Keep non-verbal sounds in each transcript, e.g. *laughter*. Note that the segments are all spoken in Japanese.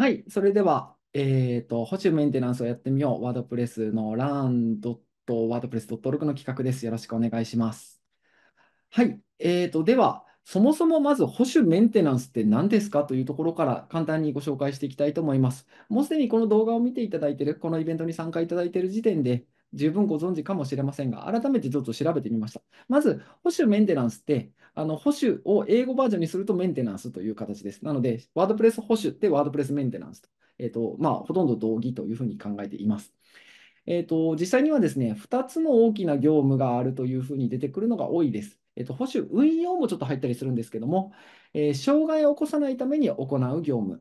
はい、それでは、えっ、ー、と、保守メンテナンスをやってみよう。ワードプレスの learn.wordpress.org の企画です。よろしくお願いします。はい、えっ、ー、と、では、そもそもまず保守メンテナンスって何ですかというところから簡単にご紹介していきたいと思います。もうすでにこの動画を見ていただいている、このイベントに参加いただいている時点で、十分ご存知かもしれませんが、改めてちょっと調べてみました。まず、保守メンテナンスって、あの保守を英語バージョンにするとメンテナンスという形です。なので、ワードプレス保守ってワードプレスメンテナンスと、えーとまあ、ほとんど同義というふうに考えています。えーと、実際にはですね、2つの大きな業務があるというふうに出てくるのが多いです。えーと、と保守運用もちょっと入ったりするんですけども、えー、障害を起こさないために行う業務。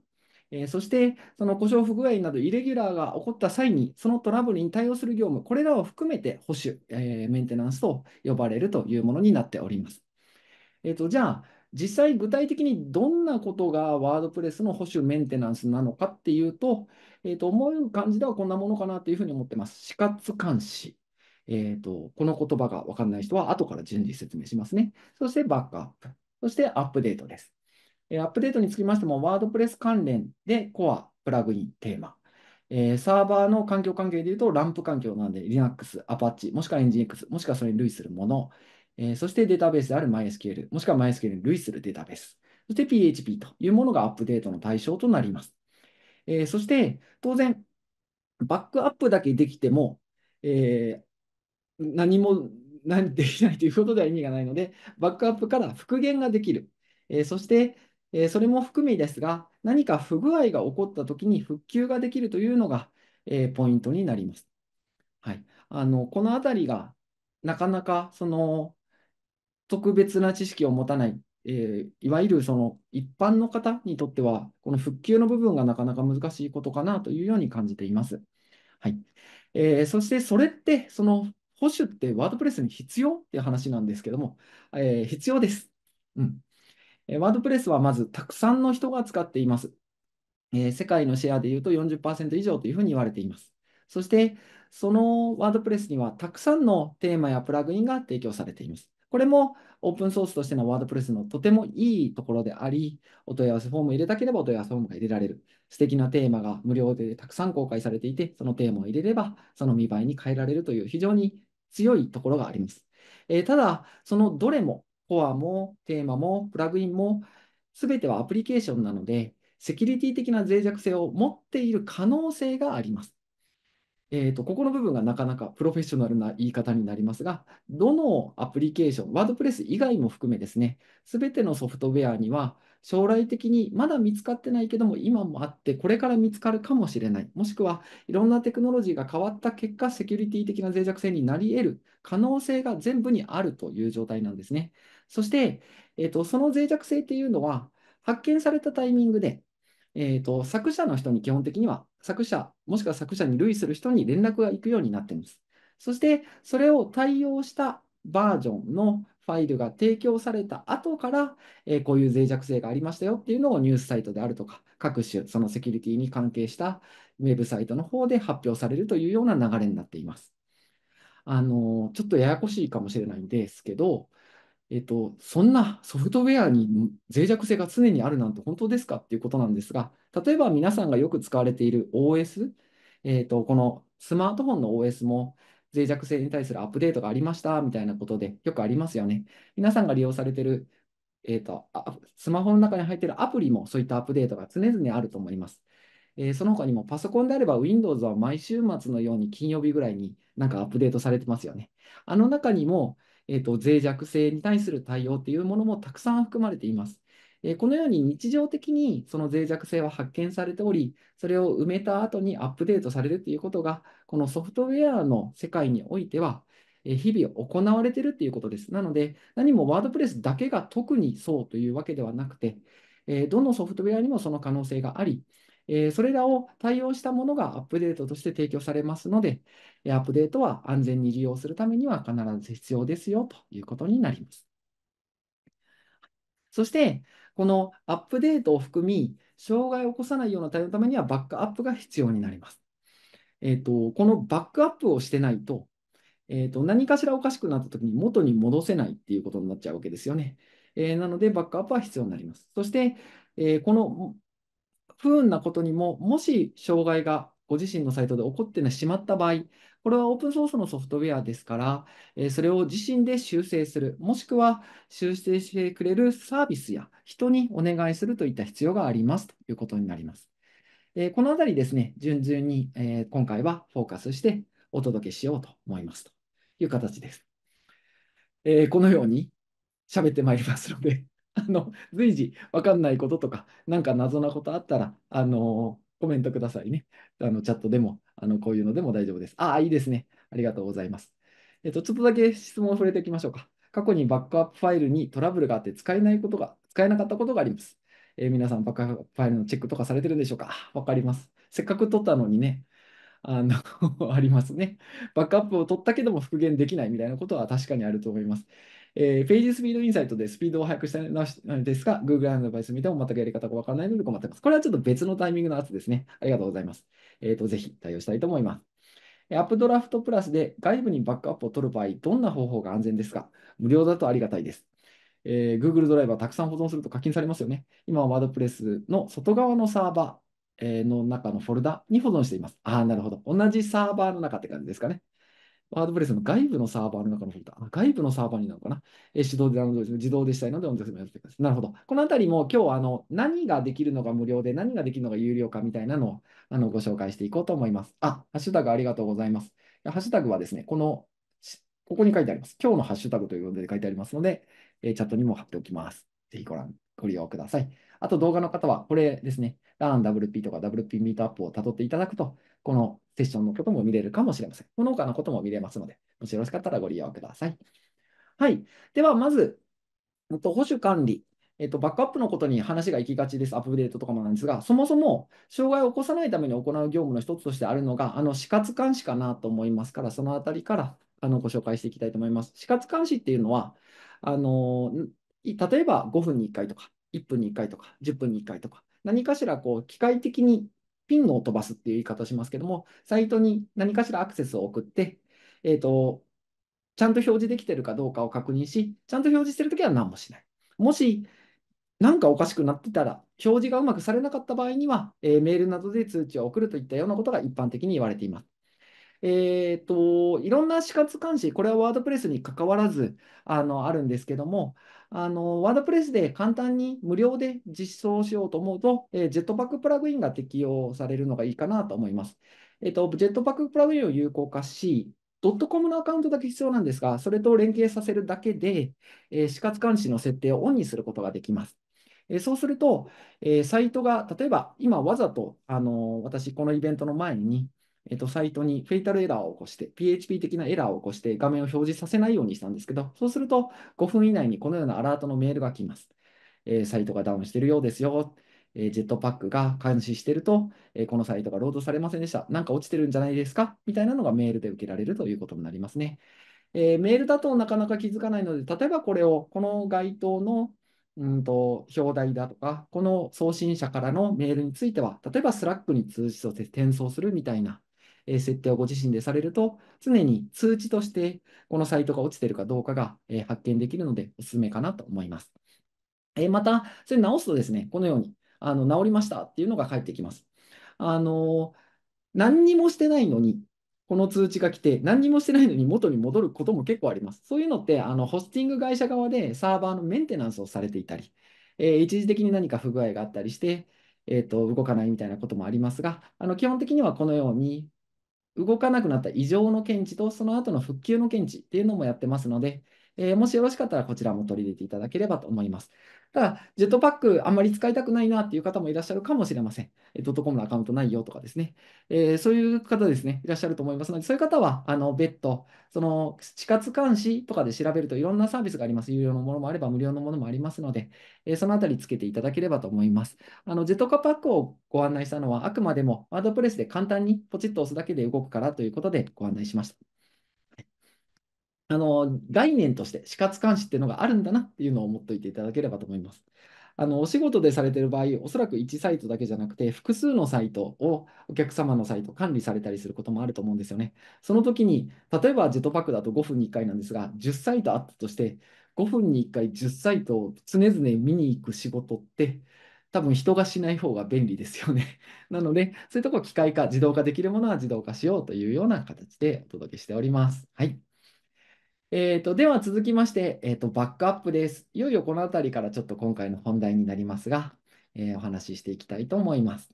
えー、そしてその故障不具合などイレギュラーが起こった際に、そのトラブルに対応する業務、これらを含めて保守、えー、メンテナンスと呼ばれるというものになっております。えーと、じゃあ、実際具体的にどんなことがワードプレスの保守メンテナンスなのかっていうと、えー、と思う感じではこんなものかなというふうに思ってます。死活監視。えーと、この言葉が分かんない人は後から順次説明しますね。そしてバックアップ。そしてアップデートです。アップデートにつきましても、ワードプレス関連でコア、プラグイン、テーマ。えー、サーバーの環境関係で言うと、ランプ環境なので、Linux、Apache、もしくは NGX、もしくはそれに類するもの。えー、そしてデータベースである MySQL、もしくは MySQL に類するデータベース。そして PHP というものがアップデートの対象となります。えー、そして、当然、バックアップだけできても、えー、何も何できないということでは意味がないので、バックアップから復元ができる。えー、そして、えー、それも含みですが、何か不具合が起こったときに復旧ができるというのが、えー、ポイントになります。はい、あのこのあたりが、なかなかその特別な知識を持たない、えー、いわゆるその一般の方にとっては、この復旧の部分がなかなか難しいことかなというように感じています。はいえー、そして、それって、その保守ってワードプレスに必要っていう話なんですけども、えー、必要です。うんワードプレスはまずたくさんの人が使っています。えー、世界のシェアでいうと40%以上というふうに言われています。そして、そのワードプレスにはたくさんのテーマやプラグインが提供されています。これもオープンソースとしてのワードプレスのとてもいいところであり、お問い合わせフォームを入れたければお問い合わせフォームが入れられる。素敵なテーマが無料でたくさん公開されていて、そのテーマを入れれば、その見栄えに変えられるという非常に強いところがあります。えー、ただ、そのどれもコアもテーマもプラグインも全てはアプリケーションなので、セキュリティ的な脆弱性を持っている可能性があります。えーと、とここの部分がなかなかプロフェッショナルな言い方になりますが、どのアプリケーション、ワードプレス以外も含めですね、すべてのソフトウェアには、将来的にまだ見つかってないけども、今もあって、これから見つかるかもしれない、もしくはいろんなテクノロジーが変わった結果、セキュリティ的な脆弱性になり得る可能性が全部にあるという状態なんですね。そして、えーと、その脆弱性っていうのは、発見されたタイミングで、えーと、と作者の人に基本的には、作者、もしくは作者に類する人に連絡が行くようになっています。そして、それを対応したバージョンのファイルが提供された後から、えー、こういう脆弱性がありましたよっていうのをニュースサイトであるとか、各種、そのセキュリティに関係したウェブサイトの方で発表されるというような流れになっています。あのちょっとややこしいかもしれないんですけど、えっと、そんなソフトウェアに脆弱性が常にあるなんて本当ですかっていうことなんですが、例えば皆さんがよく使われている OS、えっと、このスマートフォンの OS も脆弱性に対するアップデートがありましたみたいなことでよくありますよね。皆さんが利用されている、えっと、スマホの中に入っているアプリもそういったアップデートが常々あると思います。えー、その他にもパソコンであれば Windows は毎週末のように金曜日ぐらいになんかアップデートされてますよね。あの中にもえーと、脆弱性に対する対応というものもたくさん含まれています。えー、このように日常的にその脆弱性は発見されており、それを埋めた後にアップデートされるということが、このソフトウェアの世界においては、日々行われているということです。なので、何もワードプレスだけが特にそうというわけではなくて、どのソフトウェアにもその可能性があり、えそれらを対応したものがアップデートとして提供されますので、アップデートは安全に利用するためには必ず必要ですよということになります。そして、このアップデートを含み、障害を起こさないような対応のためにはバックアップが必要になります。えーと、このバックアップをしてないと,、えーと、何かしらおかしくなった時に元に戻せないっていうことになっちゃうわけですよね。えー、なので、バックアップは必要になります。そして、えー、この不運なことにも、もし障害がご自身のサイトで起こってしまった場合、これはオープンソースのソフトウェアですから、えそれを自身で修正する、もしくは修正してくれるサービスや人にお願いするといった必要がありますということになります。えこのあたりですね、順々に、え今回はフォーカスしてお届けしようと思いますという形です。えこのように喋ってまいりますので *laughs* あの、随時わかんないこととか、なんか謎なことあったら、あの、コメントくださいね。あの、チャットでも、あの、こういうのでも大丈夫です。ああ、いいですね。ありがとうございます。えっと、ちょっとだけ質問を触れておきましょうか。過去にバックアップファイルにトラブルがあって使えないことが、使えなかったことがあります。えー、皆さん、バックアップファイルのチェックとかされてるんでしょうかわかります。せっかく取ったのにね、あの *laughs* ありますね。バックアップを取ったけども復元できないみたいなことは確かにあると思います。えー、ページスピードインサイトでスピードを速くしたいのですが、Google アドバイス見ても全くやり方がわからないので困っています。これはちょっと別のタイミングのやつですね。ありがとうございます。えっ、ー、と、ぜひ対応したいと思います。アップドラフトプラスで外部にバックアップを取る場合、どんな方法が安全ですか無料だとありがたいです。えー、Google ドライバーたくさん保存すると課金されますよね。今は WordPress の外側のサーバーの中のフォルダに保存しています。ああ、なるほど。同じサーバーの中って感じですかね。ワードプレスの外部のサーバーの中のフォルダ。外部のサーバーになるのかな、え手動でダウンロード自動でしたいので音声もやってください。なるほど。このあたりも今日あの何ができるのが無料で何ができるのが有料かみたいなのをあのご紹介していこうと思います。あ、ハッシュタグありがとうございます。ハッシュタグはですね、この、ここに書いてあります。今日のハッシュタグというので書いてありますので、えチャットにも貼っておきます。ぜひご覧、ご利用ください。あと動画の方は、これですね、LearnWP とか WP ミートアップをたどっていただくと、このセッションのことも見れるかもしれません。この他のことも見れますので、もしよろしかったらご利用ください。はい。では、まず、保守管理。えっと、バックアップのことに話が行きがちです、アップデートとかもなんですが、そもそも障害を起こさないために行う業務の一つとしてあるのが、あの死活監視かなと思いますから、そのあたりからあのご紹介していきたいと思います。死活監視っていうのは、あの例えば5分に1回とか、1分に1回とか、10分に1回とか、何かしらこう機械的にピンを飛ばすっていう言い方をしますけども、サイトに何かしらアクセスを送って、えっ、ー、と、ちゃんと表示できてるかどうかを確認し、ちゃんと表示してるときは何もしない。もし、何かおかしくなってたら、表示がうまくされなかった場合には、えー、メールなどで通知を送るといったようなことが一般的に言われています。えっ、ー、と、いろんな死活監視、これはワードプレスに関わらず、あの、あるんですけども、あの、ワードプレスで簡単に無料で実装しようと思うと、えー、ジェットパックプラグインが適用されるのがいいかなと思います。えっ、ー、と、ジェットパックプラグインを有効化し、ドットコムのアカウントだけ必要なんですが、それと連携させるだけで、えー、死活監視の設定をオンにすることができます。えそうすると、えサイトが、例えば今わざと、あの私このイベントの前にえっと、サイトにフェイタルエラーを起こして、PHP 的なエラーを起こして画面を表示させないようにしたんですけど、そうすると5分以内にこのようなアラートのメールが来ます。えー、サイトがダウンしてるようですよ。えー、ジェットパックが監視してると、えー、このサイトがロードされませんでした。なんか落ちてるんじゃないですかみたいなのがメールで受けられるということになりますね。えメールだとなかなか気づかないので、例えばこれを、この該当のうんと表題だとか、この送信者からのメールについては、例えばスラックに通知をして転送するみたいな設定をご自身でされると、常に通知としてこのサイトが落ちているかどうかが発見できるので、おすすめかなと思います。また、それ直すとですね、このように、あの治りましたっていうのが返ってきます。あの何にもしてないのに、この通知が来て、何にもしてないのに元に戻ることも結構あります。そういうのって、あのホスティング会社側でサーバーのメンテナンスをされていたり、えー、一時的に何か不具合があったりして、えーと、と動かないみたいなこともありますが、あの基本的にはこのように動かなくなった異常の検知とその後の復旧の検知っていうのもやってますので、えー、もしよろしかったらこちらも取り入れていただければと思います。ただ、ジェットパックあんまり使いたくないなっていう方もいらっしゃるかもしれません。えー、ドットコムのアカウントないよとかですね、えー、そういう方ですね、いらっしゃると思いますので、そういう方はあの別途、その地下監視とかで調べるといろんなサービスがあります。有料のものもあれば無料のものもありますので、えー、そのあたりつけていただければと思います。あのジェットパックをご案内したのは、あくまでもワードプレスで簡単にポチッと押すだけで動くからということでご案内しました。あの概念として死活監視っていうのがあるんだなっていうのを思っておいていただければと思います。あのお仕事でされてる場合、おそらく1サイトだけじゃなくて、複数のサイトをお客様のサイト管理されたりすることもあると思うんですよね。その時に、例えばジェットパックだと5分に1回なんですが、10サイトあったとして、5分に1回10サイトを常々見に行く仕事って、多分人がしない方が便利ですよね。*laughs* なので、そういうところ機械化、自動化できるものは自動化しようというような形でお届けしております。はい。えーと、では続きまして、えーと、バックアップです。いよいよこの辺りからちょっと今回の本題になりますが、えー、お話ししていきたいと思います。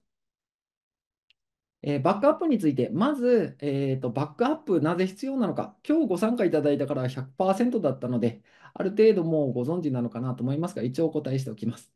えー、バックアップについて、まず、えーと、バックアップなぜ必要なのか、今日ご参加いただいたから100%だったので、ある程度もうご存知なのかなと思いますが、一応お答えしておきます。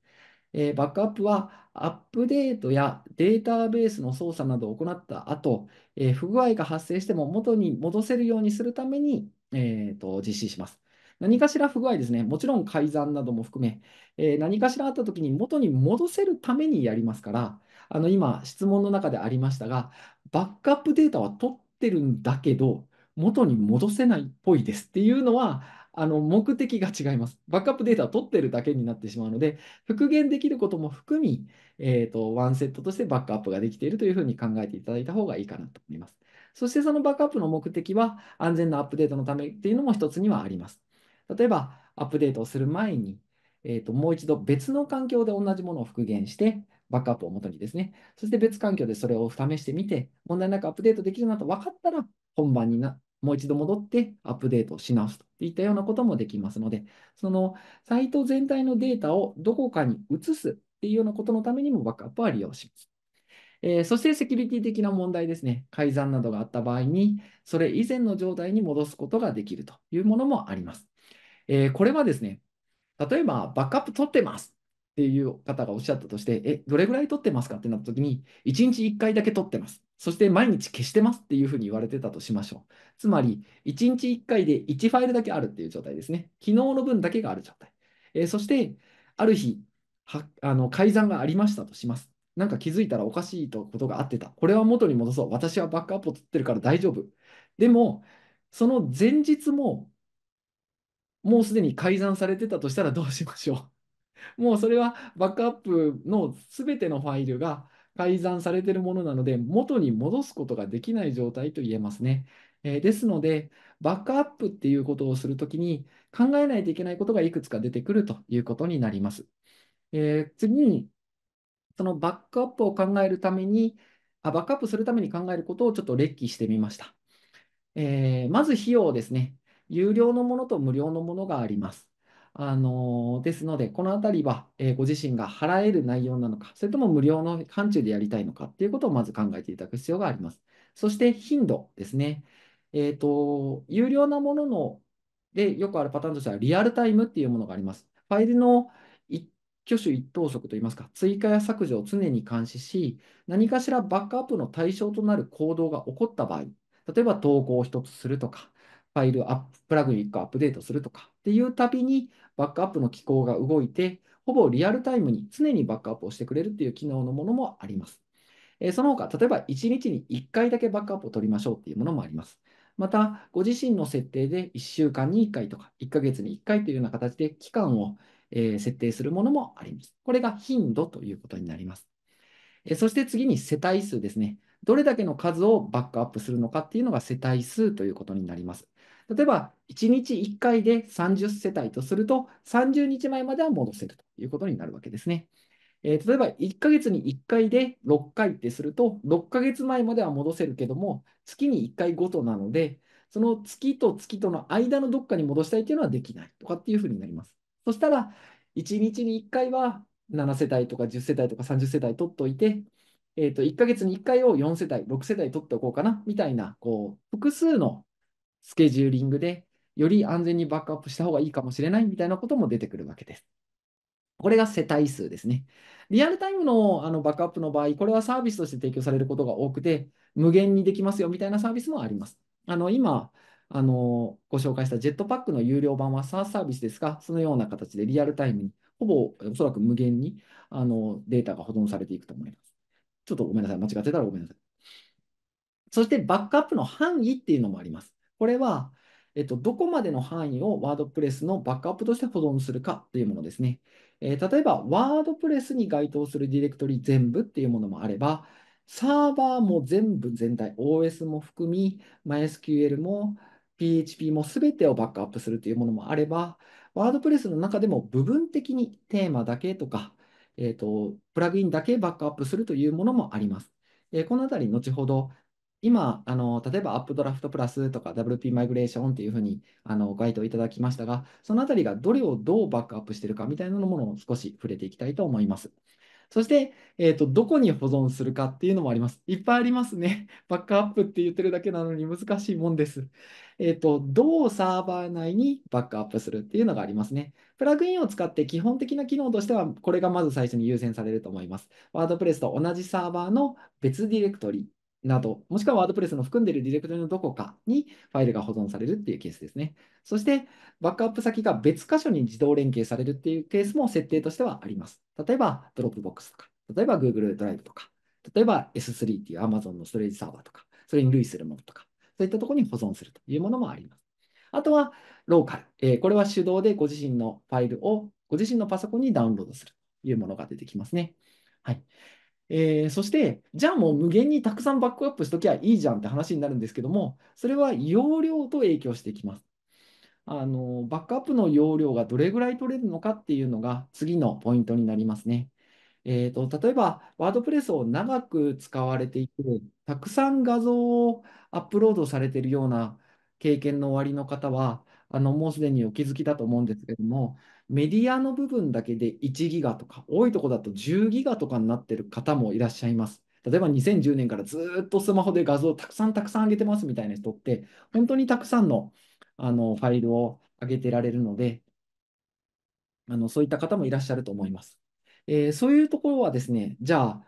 えー、バックアップはアップデートやデータベースの操作などを行った後、えー、不具合が発生しても元に戻せるようにするためにえーと、実施します。何かしら不具合ですね、もちろん改ざんなども含め、えー、何かしらあったときに元に戻せるためにやりますから、あの今、質問の中でありましたが、バックアップデータは取ってるんだけど、元に戻せないっぽいですっていうのは、あの目的が違います。バックアップデータを取ってるだけになってしまうので、復元できることも含み、えーとワンセットとしてバックアップができているというふうに考えていただいた方がいいかなと思います。そしてそのバックアップの目的は安全なアップデートのためっていうのも一つにはあります。例えば、アップデートをする前に、えーと、もう一度別の環境で同じものを復元して、バックアップを元にですね、そして別環境でそれを試してみて、問題なくアップデートできるなと分かったら、本番になもう一度戻ってアップデートし直すといったようなこともできますので、そのサイト全体のデータをどこかに移すっていうようなことのためにもバックアップは利用します。えー、そしてセキュリティ的な問題ですね、改ざんなどがあった場合に、それ以前の状態に戻すことができるというものもあります。えー、これはですね、例えばバックアップ取ってますっていう方がおっしゃったとして、え、どれぐらい取ってますかってなった時に、1日1回だけ取ってます。そして毎日消してますっていうふうに言われてたとしましょう。つまり、1日1回で1ファイルだけあるっていう状態ですね。昨日の分だけがある状態。えー、そして、ある日、はあの改ざんがありましたとします。なんか気づいたらおかしいとことがあってた。これは元に戻そう。私はバックアップを取ってるから大丈夫。でも、その前日も、もうすでに改ざんされてたとしたら *laughs* どうしましょう。もうそれはバックアップの全てのファイルが改ざんされてるものなので、元に戻すことができない状態と言えますね。えー、ですので、バックアップっていうことをするときに考えないといけないことがいくつか出てくるということになります。えー、次に、そのバックアップを考えるためにあ、バックアップするために考えることをちょっと列記してみました。えー、まず費用ですね。有料のものと無料のものがあります。あのー、ですので、このあたりは、えー、ご自身が払える内容なのか、それとも無料の範疇でやりたいのかっていうことをまず考えていただく必要があります。そして頻度ですね。えっ、と、有料なもののでよくあるパターンとしては、リアルタイムっていうものがあります。ファイルの、挙手一投足といいますか、追加や削除を常に監視し、何かしらバックアップの対象となる行動が起こった場合、例えば投稿を1つするとか、ファイルアップ、プラグイン1個アップデートするとかっていうたびに、バックアップの機構が動いて、ほぼリアルタイムに常にバックアップをしてくれるっていう機能のものもあります。えその他、例えば1日に1回だけバックアップを取りましょうっていうものもあります。また、ご自身の設定で1週間に1回とか、1ヶ月に1回というような形で期間をえー、設定するものもあります。これが頻度ということになります。えー、そして次に世帯数ですね。どれだけの数をバックアップするのかっていうのが世帯数ということになります。例えば、1日1回で30世帯とすると、30日前までは戻せるということになるわけですね。えー、例えば、1ヶ月に1回で6回ってすると、6ヶ月前までは戻せるけども、月に1回ごとなので、その月と月との間のどっかに戻したいというのはできないとかっていうふうになります。そしたら、1日に1回は7世帯とか10世帯とか30世帯取っておいて、えー、と1ヶ月に1回を4世帯、6世帯取っておこうかなみたいなこう複数のスケジューリングでより安全にバックアップした方がいいかもしれないみたいなことも出てくるわけです。これが世帯数ですね。リアルタイムのあのバックアップの場合、これはサービスとして提供されることが多くて、無限にできますよみたいなサービスもあります。あの今、あのご紹介したジェットパックの有料版は s a s サービスですが、そのような形でリアルタイムに、ほぼおそらく無限にあのデータが保存されていくと思います。ちょっとごめんなさい、間違ってたらごめんなさい。そしてバックアップの範囲っていうのもあります。これは、えっと、どこまでの範囲をワードプレスのバックアップとして保存するかというものですね。えー、例えば、ワードプレスに該当するディレクトリ全部っていうものもあれば、サーバーも全部全体、OS も含み、MySQL も、PHP も全てをバックアップするというものもあれば、ワードプレスの中でも部分的にテーマだけとか、えーと、プラグインだけバックアップするというものもあります。えー、このあたり、後ほど、今あの、例えばアップドラフトプラスとか WP マイグレーションというふうにあのガイドをいただきましたが、そのあたりがどれをどうバックアップしているかみたいなものを少し触れていきたいと思います。そして、えーと、どこに保存するかっていうのもあります。いっぱいありますね。*laughs* バックアップって言ってるだけなのに難しいもんです。えっ、ー、と、どうサーバー内にバックアップするっていうのがありますね。プラグインを使って基本的な機能としては、これがまず最初に優先されると思います。ワードプレスと同じサーバーの別ディレクトリなど、もしくはワードプレスの含んでいるディレクトリのどこかにファイルが保存されるっていうケースですね。そして、バックアップ先が別箇所に自動連携されるっていうケースも設定としてはあります。例えば、Dropbox とか、例えば Google ドライブとか、例えば S3 っていう Amazon のストレージサーバーとか、それに類するものとか、そういったところに保存するというものもあります。あとは、ローカル。えー、これは手動でご自身のファイルをご自身のパソコンにダウンロードするというものが出てきますね。はい。えー、そして、じゃあもう無限にたくさんバックアップしときゃいいじゃんって話になるんですけども、それは容量と影響してきます。あのバックアップの容量がどれぐらい取れるのかっていうのが次のポイントになりますね。えーと、例えば、ワードプレスを長く使われていて、たくさん画像をアップロードされているような経験のおありの方は、あのもうすでにお気づきだと思うんですけども、メディアの部分だけで1ギガとか、多いとこだと10ギガとかになってる方もいらっしゃいます。例えば2010年からずっとスマホで画像をたくさんたくさん上げてますみたいな人って、本当にたくさんのあのファイルを上げてられるので、あのそういった方もいらっしゃると思います。えー、そういうところはですね、じゃあ、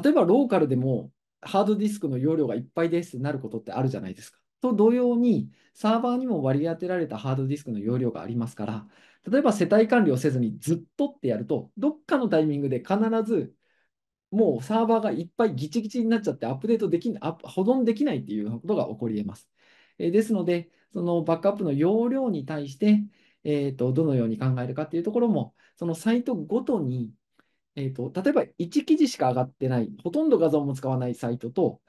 例えばローカルでもハードディスクの容量がいっぱいですってなることってあるじゃないですか。と同様に、サーバーにも割り当てられたハードディスクの容量がありますから、例えば世帯管理をせずにずっとってやると、どっかのタイミングで必ずもうサーバーがいっぱいギチギチになっちゃってアップデートできな保存できないっていうことが起こり得ます。えですので、そのバックアップの容量に対して、えーと、どのように考えるかっていうところも、そのサイトごとに、えーと、と例えば1記事しか上がってない、ほとんど画像も使わないサイトと、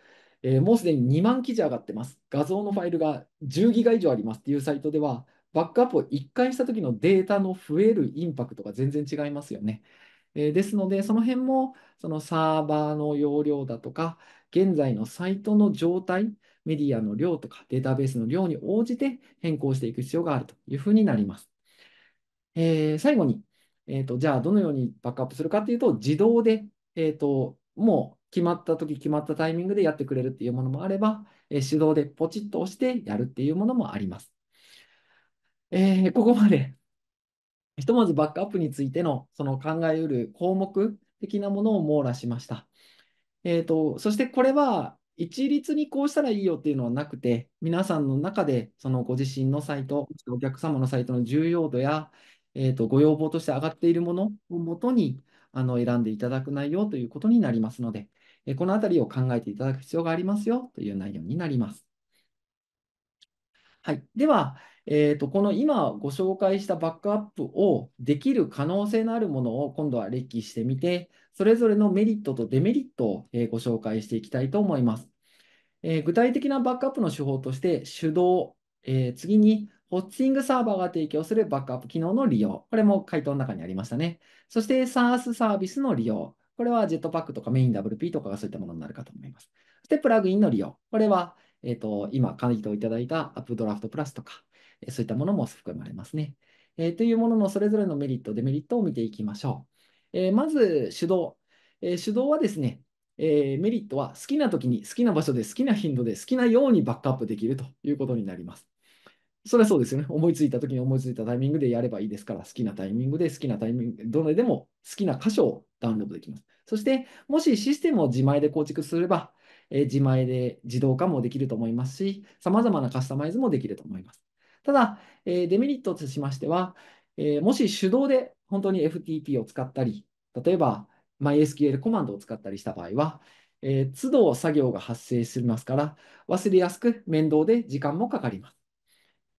えー、もうすでに2万記事上がってます、画像のファイルが10ギガ以上ありますっていうサイトでは、バックアップを1回した時のデータの増えるインパクトが全然違いますよね。えー、ですので、その辺もそのサーバーの容量だとか、現在のサイトの状態、メディアの量とかデータベースの量に応じて変更していく必要があるというふうになります。えー、最後に、えーと、じゃあどのようにバックアップするかというと、自動で、えーと、もう決まった時決まったタイミングでやってくれるっていうものもあれば、えー、手動でポチッと押してやるっていうものもあります。えー、ここまで。*laughs* ひとまずバックアップについてのその考えうる項目的なものを網羅しました。えーと、そしてこれは一律にこうしたらいいよっていうのはなくて、皆さんの中でそのご自身のサイト、お客様のサイトの重要度や、えーと、とご要望として上がっているものをもとにあの選んでいただく内容ということになりますので、えー、このあたりを考えていただく必要がありますよという内容になります。はい、では、えーと、この今ご紹介したバックアップをできる可能性のあるものを今度は列記してみて、それぞれのメリットとデメリットを、えご紹介していきたいと思います、えー、具体的なバックアップの手法として、手動、えー、次にホッチングサーバーが提供するバックアップ機能の利用。これも回答の中にありましたね。そして SaaS サービスの利用。これはジェットパックとかメイン w p とかがそういったものになるかと思います。そしてプラグインの利用。これは、えーと、今回答いただいた AppDraft プラスとか、そういったものも含まれますね。えー、というもののそれぞれのメリット、デメリットを見ていきましょう。えー、まず、手動。えー、手動はですね、えー、メリットは好きな時に好きな場所で好きな頻度で好きなようにバックアップできるということになります。それはそうですよね。思いついた時に思いついたタイミングでやればいいですから、好きなタイミングで好きなタイミング、どれでも好きな箇所をダウンロードできます。そして、もしシステムを自前で構築すれば、えー、自前で自動化もできると思いますし、さまざまなカスタマイズもできると思います。ただ、えデメリットとしましては、えもし手動で本当に FTP を使ったり、例えば MySQL コマンドを使ったりした場合は、え都度作業が発生しますから、忘れやすく面倒で時間もかかります。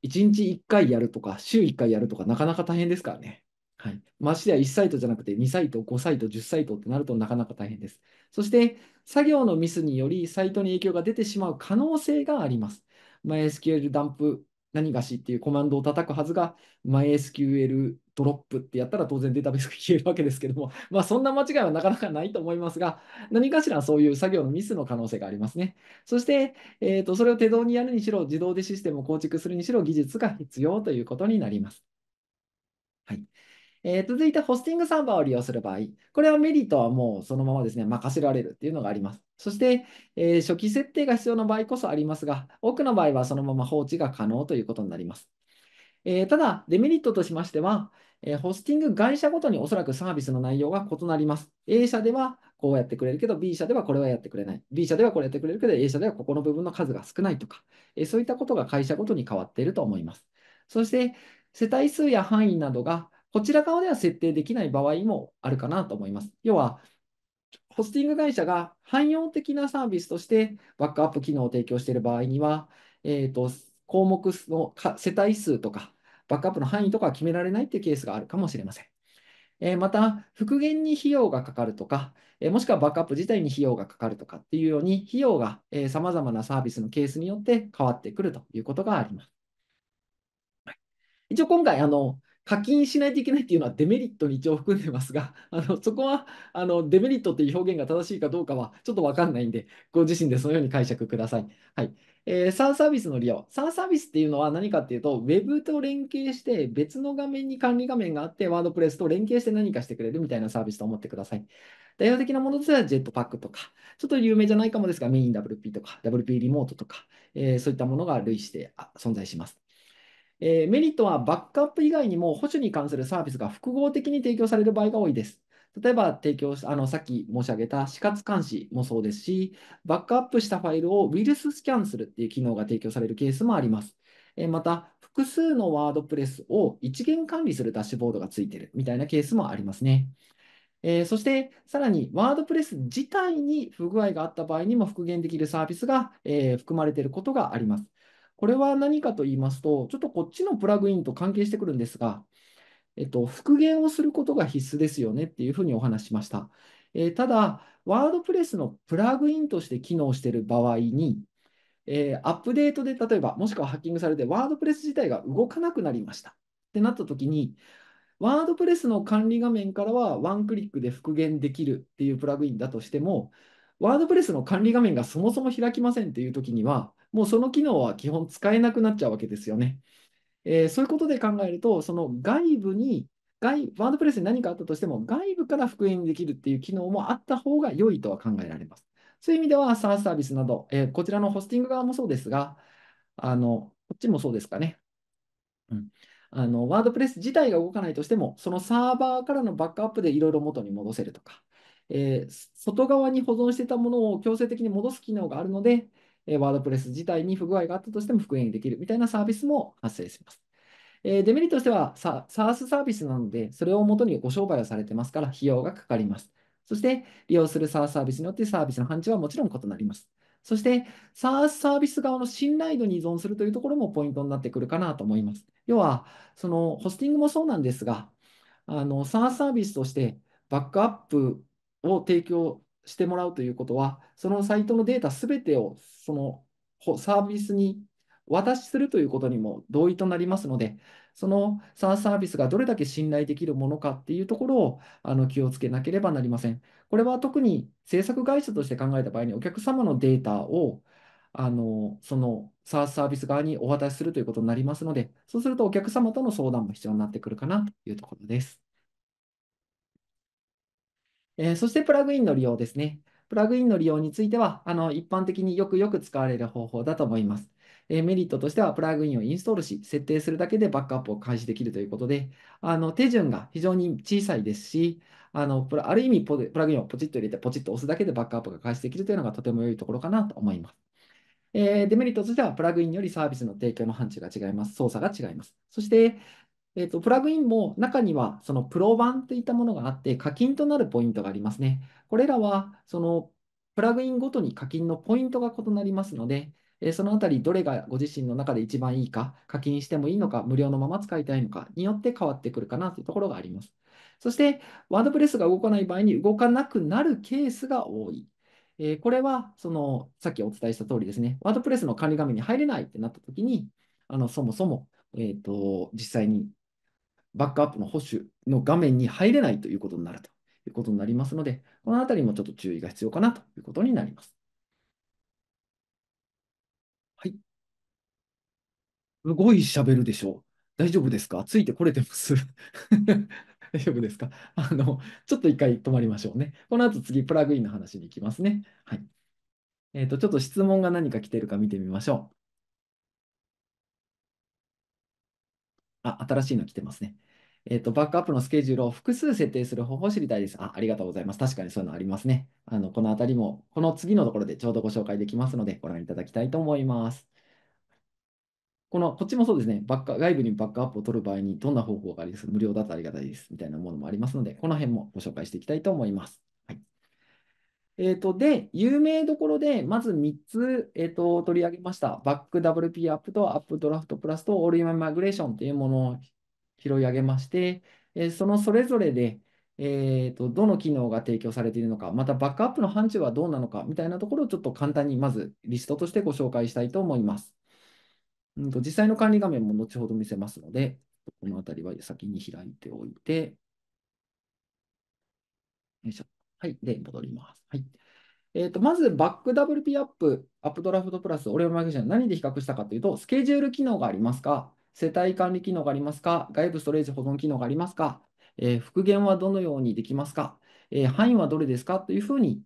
1日1回やるとか、週1回やるとか、なかなか大変ですからね。はい、ましてや1サイトじゃなくて2サイト、5サイト、10サイトってなるとなかなか大変です。そして、作業のミスによりサイトに影響が出てしまう可能性があります。MySQL ダンプ何がしっていうコマンドを叩くはずが MySQL ドロップってやったら当然データベースが消えるわけですけども、*laughs* まあ、そんな間違いはなかなかないと思いますが、何かしらそういう作業のミスの可能性がありますね。そして、えー、とそれを手動にやるにしろ、自動でシステムを構築するにしろ、技術が必要ということになります。はいえー、続いて、ホスティングサーバーを利用する場合、これはメリットはもうそのままですね、任せられるっていうのがあります。そして、えー、初期設定が必要な場合こそありますが、多くの場合はそのまま放置が可能ということになります。えー、ただ、デメリットとしましては、えホスティング会社ごとにおそらくサービスの内容が異なります。A 社ではこうやってくれるけど、B 社ではこれはやってくれない。B 社ではこれやってくれるけど、A 社ではここの部分の数が少ないとか、えそういったことが会社ごとに変わっていると思います。そして、世帯数や範囲などがこちら側では設定できない場合もあるかなと思います。要は、ホスティング会社が汎用的なサービスとしてバックアップ機能を提供している場合には、えーと、項目の世帯数とか、バックアップの範囲とかは決められないというケースがあるかもしれません。えー、また、復元に費用がかかるとか、えー、もしくはバックアップ自体に費用がかかるとかっていうように、費用がさまざまなサービスのケースによって変わってくるということがあります。一応今回あの、課金しないといけないっていうのはデメリットに一応含んでますが、*laughs* あのそこはあのデメリットっていう表現が正しいかどうかはちょっとわかんないんで、ご自身でそのように解釈ください。はいえー、サーサービスの利用。サーサービスっていうのは何かっていうと、Web と連携して別の画面に管理画面があって、WordPress と連携して何かしてくれるみたいなサービスと思ってください。代表的なものとしては Jetpack とか、ちょっと有名じゃないかもですが、MainWP とか、WP リモートとか、えー、そういったものが類して存在します。えー、メリットはバックアップ以外にも保守に関するサービスが複合的に提供される場合が多いです。例えば提供あのさっき申し上げた死活監視もそうですし、バックアップしたファイルをウイルススキャンするっていう機能が提供されるケースもあります。えまた、複数のワードプレスを一元管理するダッシュボードがついているみたいなケースもありますね。えそして、さらにワードプレス自体に不具合があった場合にも復元できるサービスが、え含まれていることがあります。これは何かと言いますと、ちょっとこっちのプラグインと関係してくるんですが、えっと、復元をすることが必須ですよねっていうふうにお話しました。えー、ただ、ワードプレスのプラグインとして機能している場合に、えー、アップデートで例えば、もしくはハッキングされて、ワードプレス自体が動かなくなりましたってなったときに、ワードプレスの管理画面からはワンクリックで復元できるっていうプラグインだとしても、ワードプレスの管理画面がそもそも開きませんっていうときには、もうその機能は基本使えなくなっちゃうわけですよね。えー、そういうことで考えると、その外部に、外ワードプレスに何かあったとしても、外部から復元できるっていう機能もあった方が良いとは考えられます。そういう意味では、サーサービスなど、えー、こちらのホスティング側もそうですが、あのこっちもそうですかね。うんあの、ワードプレス自体が動かないとしても、そのサーバーからのバックアップでいろいろ元に戻せるとか、えー、外側に保存してたものを強制的に戻す機能があるので、えワードプレス自体に不具合があったとしても復元できるみたいなサービスも発生します。えデメリットとしては、サー a スサービスなので、それをもとにご商売をされてますから、費用がかかります。そして、利用するサースサービスによってサービスの範疇はもちろん異なります。そして、サースサービス側の信頼度に依存するというところもポイントになってくるかなと思います。要は、そのホスティングもそうなんですが、s a a サービスとしてバックアップを提供してもらうということは、そのサイトのデータすべてをそのサービスに渡しするということにも同意となりますので、そのサービスがどれだけ信頼できるものかっていうところをあの気をつけなければなりません。これは特に制作会社として考えた場合にお客様のデータをあのそのサービス側にお渡しするということになりますので、そうするとお客様との相談も必要になってくるかなというところです。えー、そしてプラグインの利用ですね。プラグインの利用については、あの一般的によくよく使われる方法だと思います。えー、メリットとしては、プラグインをインストールし、設定するだけでバックアップを開始できるということで、あの手順が非常に小さいですし、あのある意味プラグインをポチッと入れて、ポチッと押すだけでバックアップが開始できるというのがとても良いところかなと思います。えー、デメリットとしては、プラグインよりサービスの提供の範疇が違います。操作が違います。そして、えっ、と、プラグインも中にはそのプロ版といったものがあって課金となるポイントがありますね。これらはそのプラグインごとに課金のポイントが異なりますので、えー、そのあたりどれがご自身の中で一番いいか、課金してもいいのか、無料のまま使いたいのかによって変わってくるかなというところがあります。そして、ワードプレスが動かない場合に動かなくなるケースが多い。えー、これはそのさっきお伝えした通りですね、ワードプレスの管理画面に入れないってなったときに、あのそもそも、えーと実際にバックアップの保守の画面に入れないということになるということになりますので、このあたりもちょっと注意が必要かなということになります。はい。すごい喋るでしょう。大丈夫ですかついてこれてます *laughs* 大丈夫ですかあの、ちょっと一回止まりましょうね。この後次、プラグインの話に行きますね。はい。えっ、ー、と、ちょっと質問が何か来てるか見てみましょう。あ、新しいの来てますね。えっ、ー、と、バックアップのスケジュールを複数設定する方法を知りたいです。あ、ありがとうございます。確かにそういうのありますね。あの、このあたりも、この次のところでちょうどご紹介できますので、ご覧いただきたいと思います。この、こっちもそうですね、バック外部にバックアップを取る場合に、どんな方法があります無料だとありがたいです。みたいなものもありますので、この辺もご紹介していきたいと思います。はい。えっ、ー、と、で、有名どころで、まず3つ、えっ、ー、と、取り上げました。バック WP アップとアップドラフトプラスとオールインマイグレーションというものを拾い上げまして、えそのそれぞれで、えーと、どの機能が提供されているのか、またバックアップの範疇はどうなのかみたいなところをちょっと簡単にまずリストとしてご紹介したいと思います。うんと、実際の管理画面も後ほど見せますので、このあたりは先に開いておいて、よいしょ。はい。で、戻ります。はい。えーと、まず、バック WP アップ、アップドラフトプラス、オレオマグジン、何で比較したかというと、スケジュール機能がありますか世帯管理機能がありますか外部ストレージ保存機能がありますか、えー、復元はどのようにできますか、えー、範囲はどれですかというふうに、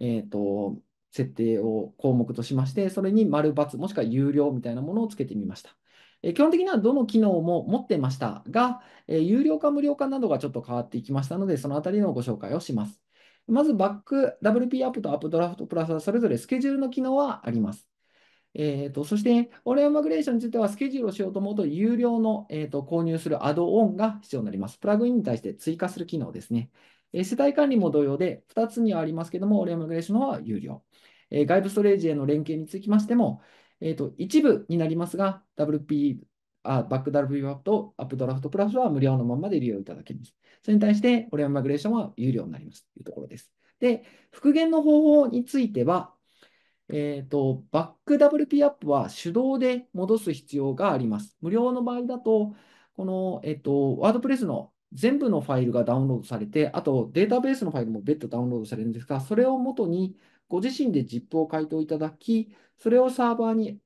えーと、設定を項目としまして、それに丸×もしくは有料みたいなものをつけてみました。えー、基本的にはどの機能も持ってましたが、え有料化無料化などがちょっと変わっていきましたので、そのあたりのご紹介をします。まず、バック、WP アップとアップドラフトプラスはそれぞれスケジュールの機能はあります。えーと、そして、オーオンマグレーションについては、スケジュールをしようと思うと、有料の、えーと、購入するアドオンが必要になります。プラグインに対して追加する機能ですね。えー、世帯管理も同様で、2つにはありますけども、オーオンマグレーションの方は有料。えー、外部ストレージへの連携につきましても、えーと、一部になりますが、WP あ、バックー p ップとアップドラフトプラスは無料のままで利用いただけます。それに対して、オレオンマグレーションは有料になりますというところです。で、復元の方法については、えっ、ー、と、バック WP アップは手動で戻す必要があります。無料の場合だと、この、えっ、ー、と、ワードプレスの全部のファイルがダウンロードされて、あとデータベースのファイルも別途ダウンロードされるんですが、それを元にご自身で ZIP を回答いただき、それをサーバーに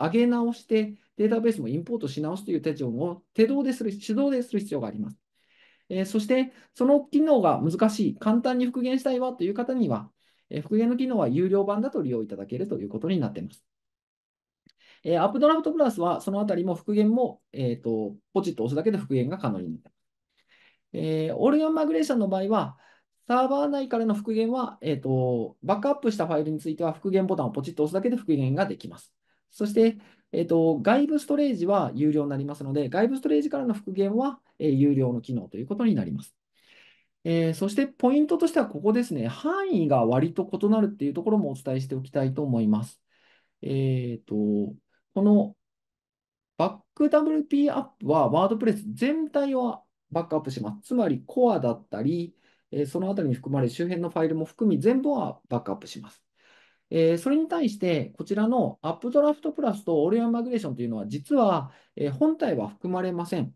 上げ直して、データベースもインポートし直すという手順を手動でする、手動でする必要があります。えー、そして、その機能が難しい、簡単に復元したいわという方には、え復元の機能は有料版だと利用いただけるということになっています。えアップドラフトプラスは、そのあたりも復元も、えーと、ポチッと押すだけで復元が可能になっています。えー、オルガンマグレーションの場合は、サーバー内からの復元は、えーと、バックアップしたファイルについては復元ボタンをポチッと押すだけで復元ができます。そして、えーと、と外部ストレージは有料になりますので、外部ストレージからの復元は、えー、有料の機能ということになります。えー、そしてポイントとしてはここですね、範囲が割と異なるっていうところもお伝えしておきたいと思います。えっ、ー、と、このバック WP アップはワードプレス全体をバックアップします。つまりコアだったり、えー、そのあたりに含まれる周辺のファイルも含み、全部はバックアップします。えー、それに対して、こちらのアップドラフトプラスとオールインマグレーションというのは、実は、えー、本体は含まれません。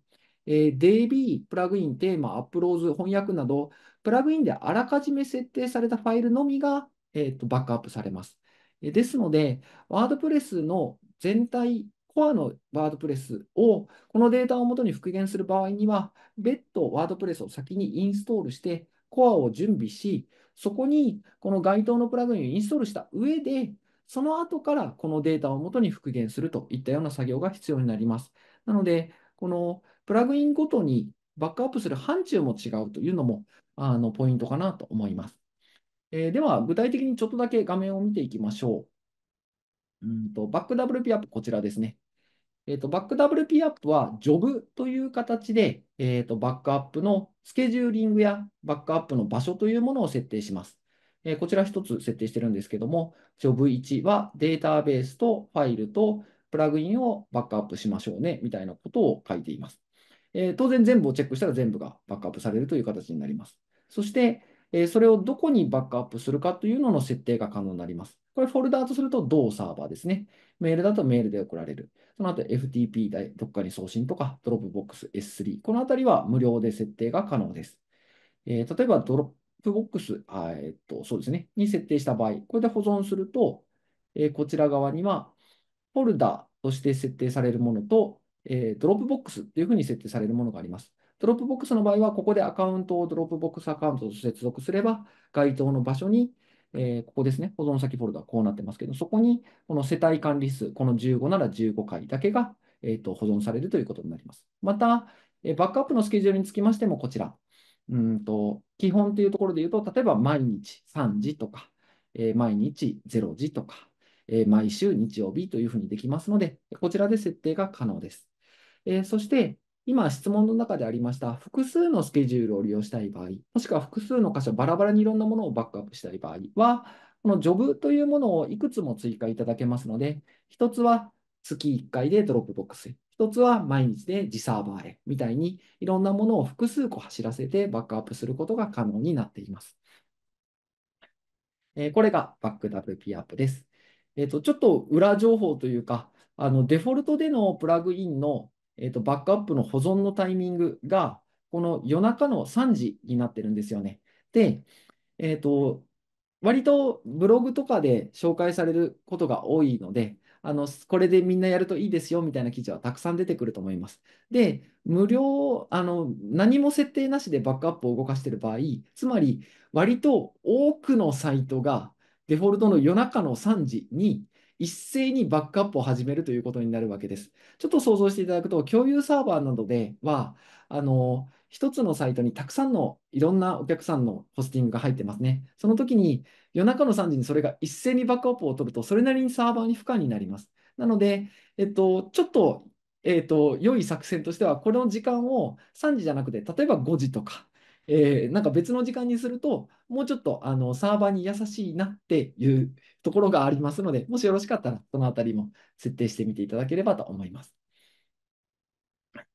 えー、DB プラグイン、テーマ、アップローズ、翻訳など、プラグインであらかじめ設定されたファイルのみが、えーと、バックアップされます。ですので、ワードプレスの全体、コアのワードプレスを、このデータをもとに復元する場合には、別途ワードプレスを先にインストールして、コアを準備し、そこにこの該当のプラグインをインストールした上で、その後からこのデータをもとに復元するといったような作業が必要になります。なので、このプラグインごとにバックアップする範疇も違うというのもあのポイントかなと思います。えー、では、具体的にちょっとだけ画面を見ていきましょう。うんとバック WP アップ、こちらですね。えーと、バック WP アップは、ジョブという形で、えーと、バックアップのスケジューリングやバックアップの場所というものを設定します。えー、こちら1つ設定してるんですけども、ジョブ1はデータベースとファイルとプラグインをバックアップしましょうねみたいなことを書いています。えー、当然全部をチェックしたら全部がバックアップされるという形になります。そして、えー、それをどこにバックアップするかというのの設定が可能になります。これフォルダーとすると同サーバーですね。メールだとメールで送られる。その後 FTP どっかに送信とか Dropbox S3。このあたりは無料で設定が可能です。えー、例えば Dropbox、スえっと、そうですね、に設定した場合、これで保存すると、えー、こちら側にはフォルダとして設定されるものと、えー、ドロップボックスというふうに設定されるものがあります。ドロップボックスの場合は、ここでアカウントをドロップボックスアカウントと接続すれば、該当の場所に、えー、ここですね、保存先フォルダはこうなってますけど、そこにこの世帯管理数、この15なら15回だけが、えーと、保存されるということになります。また、えー、バックアップのスケジュールにつきましても、こちら、うんと基本というところで言うと、例えば毎日3時とか、えー、毎日0時とか、え毎週日曜日というふうにできますので、こちらで設定が可能です。えー、そして、今質問の中でありました複数のスケジュールを利用したい場合、もしくは複数の箇所バラバラにいろんなものをバックアップしたい場合は、このジョブというものをいくつも追加いただけますので、一つは月1回でドロップボックスへ、一つは毎日で自サーバーへみたいにいろんなものを複数個走らせてバックアップすることが可能になっています。えー、これがバック WP アップです。えっ、ー、と、ちょっと裏情報というか、あのデフォルトでのプラグインのえーと、バックアップの保存のタイミングが、この夜中の3時になってるんですよね。で、えっ、ー、と、割とブログとかで紹介されることが多いので、あの、これでみんなやるといいですよみたいな記事はたくさん出てくると思います。で、無料、あの、何も設定なしでバックアップを動かしている場合、つまり、割と多くのサイトがデフォルトの夜中の3時に一斉にバックアップを始めるということになるわけです。ちょっと想像していただくと、共有サーバーなどでは、あの、一つのサイトにたくさんのいろんなお客さんのホスティングが入ってますね。その時に夜中の3時にそれが一斉にバックアップを取ると、それなりにサーバーに負荷になります。なので、えっと、ちょっと、えっと、良い作戦としては、この時間を3時じゃなくて、例えば5時とか、えー、なんか別の時間にすると、もうちょっとあのサーバーに優しいなっていうところがありますので、もしよろしかったら、そのあたりも設定してみていただければと思います。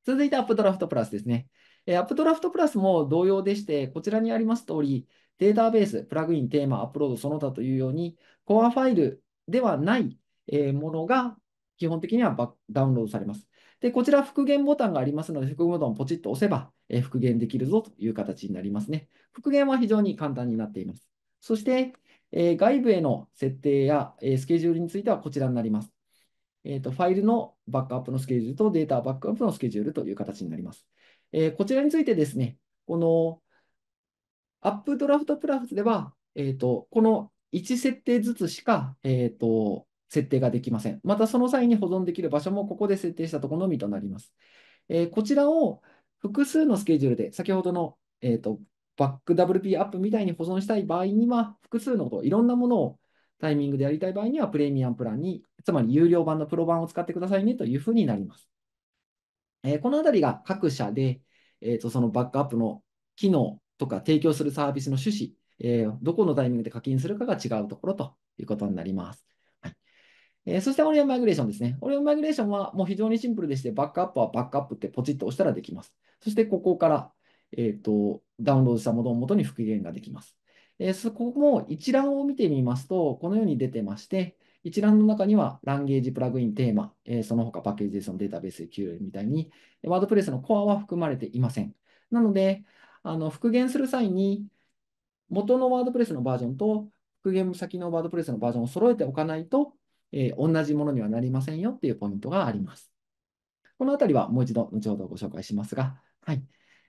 続いて、アップドラフトプラスですね。えー、アップドラフトプラスも同様でして、こちらにあります通り、データベース、プラグイン、テーマ、アップロード、その他というように、コアファイルではない、えものが基本的にはダウンロードされます。で、こちら復元ボタンがありますので、復元ボタンをポチッと押せば、え復元できるぞという形になりますね。復元は非常に簡単になっています。そして、え外部への設定や、えスケジュールについてはこちらになります。えーと、ファイルのバックアップのスケジュールとデータバックアップのスケジュールという形になります。えこちらについてですね、このアップドラフトプラスでは、えーと、この1設定ずつしか、えーと、と設定ができません。またその際に保存できる場所もここで設定したところのみとなります。えー、こちらを、複数のスケジュールで、先ほどの、えーと、バック WP アップみたいに保存したい場合には、複数のこと、いろんなものをタイミングでやりたい場合には、プレミアムプランに、つまり有料版のプロ版を使ってくださいねというふうになります。えー、このあたりが各社で、えーと、そのバックアップの機能とか提供するサービスの趣旨、えー、どこのタイミングで課金するかが違うところということになります。えー、そしてオリオンマイグレーションですね。オリオンマイグレーションはもう非常にシンプルでして、バックアップはバックアップってポチッと押したらできます。そしてここから、えーと、ダウンロードしたものを元に復元ができます。えー、そこも一覧を見てみますと、このように出てまして、一覧の中には、ランゲージ、プラグイン、テーマ、えー、その他パッケージ j s データベース、QL みたいに、ワードプレスのコアは含まれていません。なので、あの復元する際に、元のワードプレスのバージョンと復元先のワードプレスのバージョンを揃えておかないと、えー、同じものにはなりませんよっていうポイントがあります。このあたりはもう一度後ほどご紹介しますが、はい。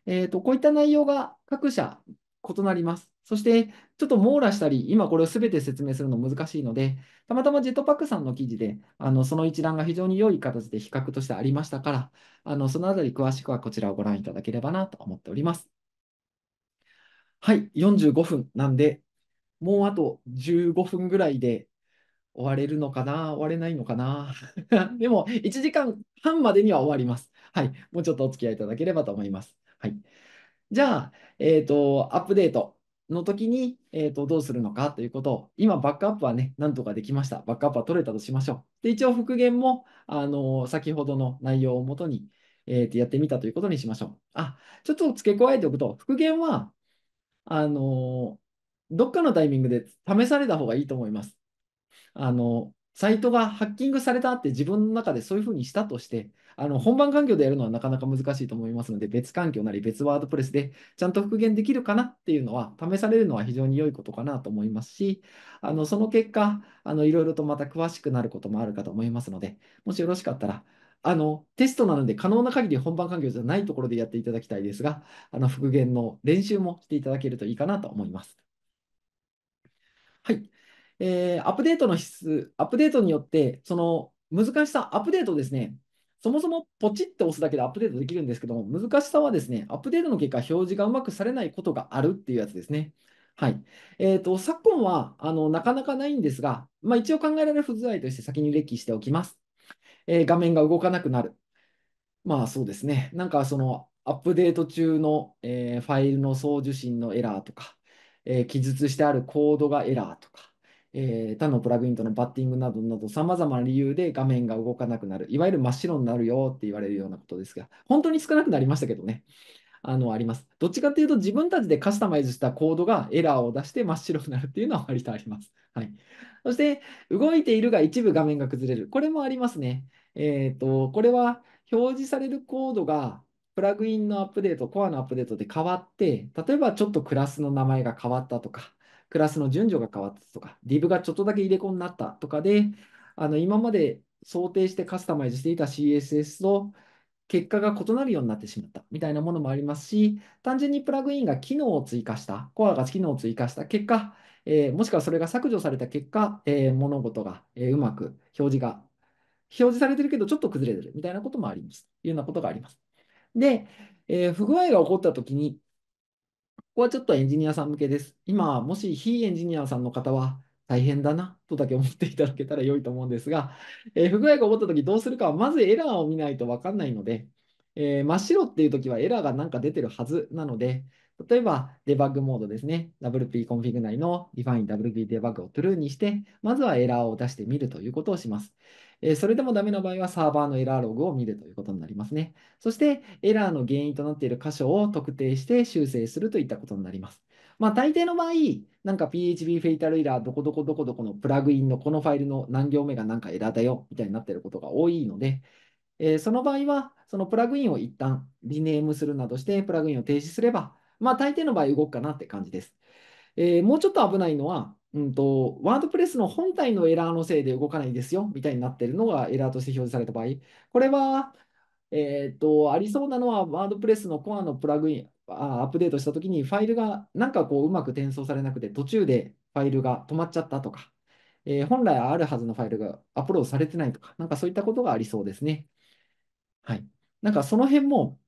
えっ、ー、と、こういった内容が各社異なります。そして、ちょっと網羅したり、今これを全て説明するの難しいので、たまたまジェットパックさんの記事で、あのその一覧が非常に良い形で比較としてありましたから、あのそのあたり詳しくはこちらをご覧いただければなと思っております。はい、45分なんで、もうあと15分ぐらいで終われるのかな終われないのかな *laughs* でも、1時間半までには終わります。はい。もうちょっとお付き合いいただければと思います。はい。じゃあ、えっ、ー、と、アップデートの時に、えっ、ー、と、どうするのかということを、今、バックアップはね、なんとかできました。バックアップは取れたとしましょう。で、一応、復元も、あの、先ほどの内容をもとに、えっ、ー、と、やってみたということにしましょう。あ、ちょっと付け加えておくと、復元は、あの、どっかのタイミングで試された方がいいと思います。あの、サイトがハッキングされたって自分の中でそういうふうにしたとして、あの本番環境でやるのはなかなか難しいと思いますので、別環境なり別ワードプレスでちゃんと復元できるかなっていうのは、試されるのは非常に良いことかなと思いますし、あのその結果、あのいろいろとまた詳しくなることもあるかと思いますので、もしよろしかったら、あのテストなので可能な限り本番環境じゃないところでやっていただきたいですが、あの復元の練習もしていただけるといいかなと思います。はい。えー、アップデートの必須、アップデートによって、その難しさ、アップデートですね、そもそもポチって押すだけでアップデートできるんですけども、難しさはですね、アップデートの結果、表示がうまくされないことがあるっていうやつですね。はい。えっ、ー、と、昨今は、あの、なかなかないんですが、まあ一応考えられる不具合として先に歴史しておきます。えー、画面が動かなくなる。まあそうですね。なんかその、アップデート中の、えー、ファイルの送受信のエラーとか、え記述してあるコードがエラーとか、えー、他のプラグインとのバッティングなどなど、さまざまな理由で画面が動かなくなる、いわゆる真っ白になるよって言われるようなことですが、本当に少なくなりましたけどね、あのあります。どっちかというと、自分たちでカスタマイズしたコードがエラーを出して真っ白になるっていうのは割とあります。はい、そして、動いているが一部画面が崩れる、これもありますね。えーと、とこれは表示されるコードがプラグインのアップデート、コアのアップデートで変わって、例えばちょっとクラスの名前が変わったとか、クラスの順序が変わったとか、リブがちょっとだけ入れ子になったとかで、あの今まで想定してカスタマイズしていた CSS と結果が異なるようになってしまったみたいなものもありますし、単純にプラグインが機能を追加した、コアが機能を追加した結果、えー、もしくはそれが削除された結果、えー、物事が、えー、うまく表示が、表示されてるけどちょっと崩れてるみたいなこともあります。いうようなことがあります。で、え不具合が起こったときに、こはちょっとエンジニアさん向けです。今、もし非エンジニアさんの方は大変だなとだけ思っていただけたら良いと思うんですが、えー、不具合が起こったときどうするかは、まずエラーを見ないと分かんないので、えー、真っ白っていうときはエラーがなんか出てるはずなので、例えばデバッグモードですね。WP コンフィグ内の define WP デバッグを true にして、まずはエラーを出してみるということをします。えそれでもダメな場合はサーバーのエラーログを見るということになりますね。そしてエラーの原因となっている箇所を特定して修正するといったことになります。まあ、大抵の場合、なんか PHP フェイタルエラー、どこどこどこどこのプラグインのこのファイルの何行目がなんかエラーだよみたいになっていることが多いので、えー、その場合は、そのプラグインを一旦リネームするなどして、プラグインを停止すれば、まあ、大抵の場合動くかなって感じです。えー、もうちょっと危ないのは、うんと、ワードプレスの本体のエラーのせいで動かないですよみたいになってるのがエラーとして表示された場合、これは、えっ、ー、と、ありそうなのはワードプレスのコアのプラグイン、あアップデートしたときにファイルがなんかこううまく転送されなくて途中でファイルが止まっちゃったとか、えー、本来あるはずのファイルがアップロードされてないとか、なんかそういったことがありそうですね。はい。なんかその辺も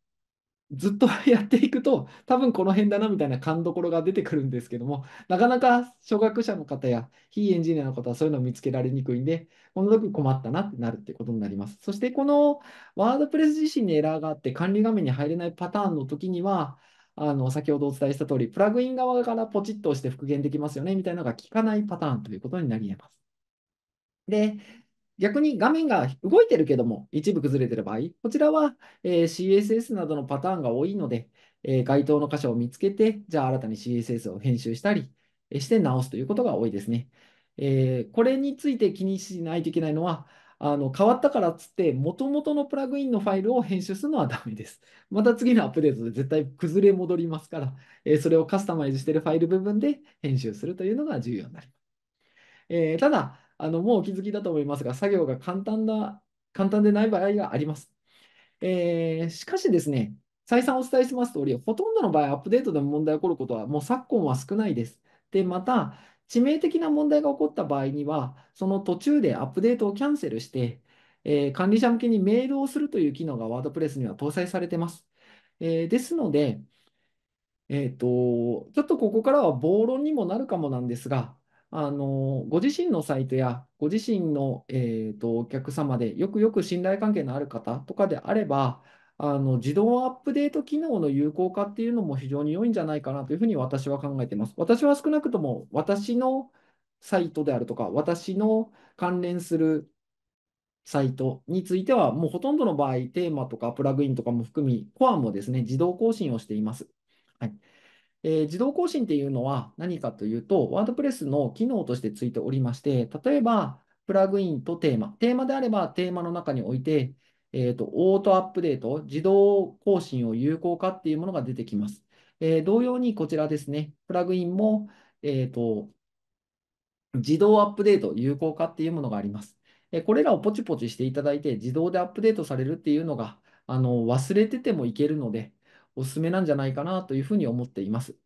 ずっとやっていくと多分この辺だなみたいな勘どころが出てくるんですけどもなかなか初学者の方や非エンジニアの方はそういうのを見つけられにくいんでこの時困ったなってなるってことになりますそしてこのワードプレス自身にエラーがあって管理画面に入れないパターンの時にはあの先ほどお伝えした通りプラグイン側からポチッと押して復元できますよねみたいなのが効かないパターンということになり得ますで逆に画面が動いてるけども一部崩れてる場合、こちらは、えー、CSS などのパターンが多いので、えー、該当の箇所を見つけて、じゃあ新たに CSS を編集したりして直すということが多いですね。えー、これについて気にしないといけないのは、あの変わったからっつって、元々のプラグインのファイルを編集するのはダメです。また次のアップデートで絶対崩れ戻りますから、えー、それをカスタマイズしているファイル部分で編集するというのが重要になります。えー、ただ、あのもうお気づきだと思いますが、作業が簡単な、簡単でない場合があります。えー、しかしですね、再三お伝えしてます通り、ほとんどの場合、アップデートで問題が起こることは、もう昨今は少ないです。で、また、致命的な問題が起こった場合には、その途中でアップデートをキャンセルして、えー、管理者向けにメールをするという機能がワードプレスには搭載されてます。えー、ですので、えーと、ちょっとここからは暴論にもなるかもなんですが、あのご自身のサイトやご自身の、えーと、とお客様でよくよく信頼関係のある方とかであればあの自動アップデート機能の有効化っていうのも非常に良いんじゃないかなというふうに私は考えています。私は少なくとも私のサイトであるとか私の関連するサイトについてはもうほとんどの場合テーマとかプラグインとかも含みコアもですね自動更新をしています。はいえー、自動更新っていうのは何かというと、ワードプレスの機能としてついておりまして、例えば、プラグインとテーマ。テーマであれば、テーマの中において、えーと、オートアップデート、自動更新を有効化っていうものが出てきます。えー、同様にこちらですね、プラグインも、えーと、自動アップデート有効化っていうものがあります。えー、これらをポチポチしていただいて、自動でアップデートされるっていうのが、あの忘れててもいけるので、おすすめなんじゃないかなというふうに思っています。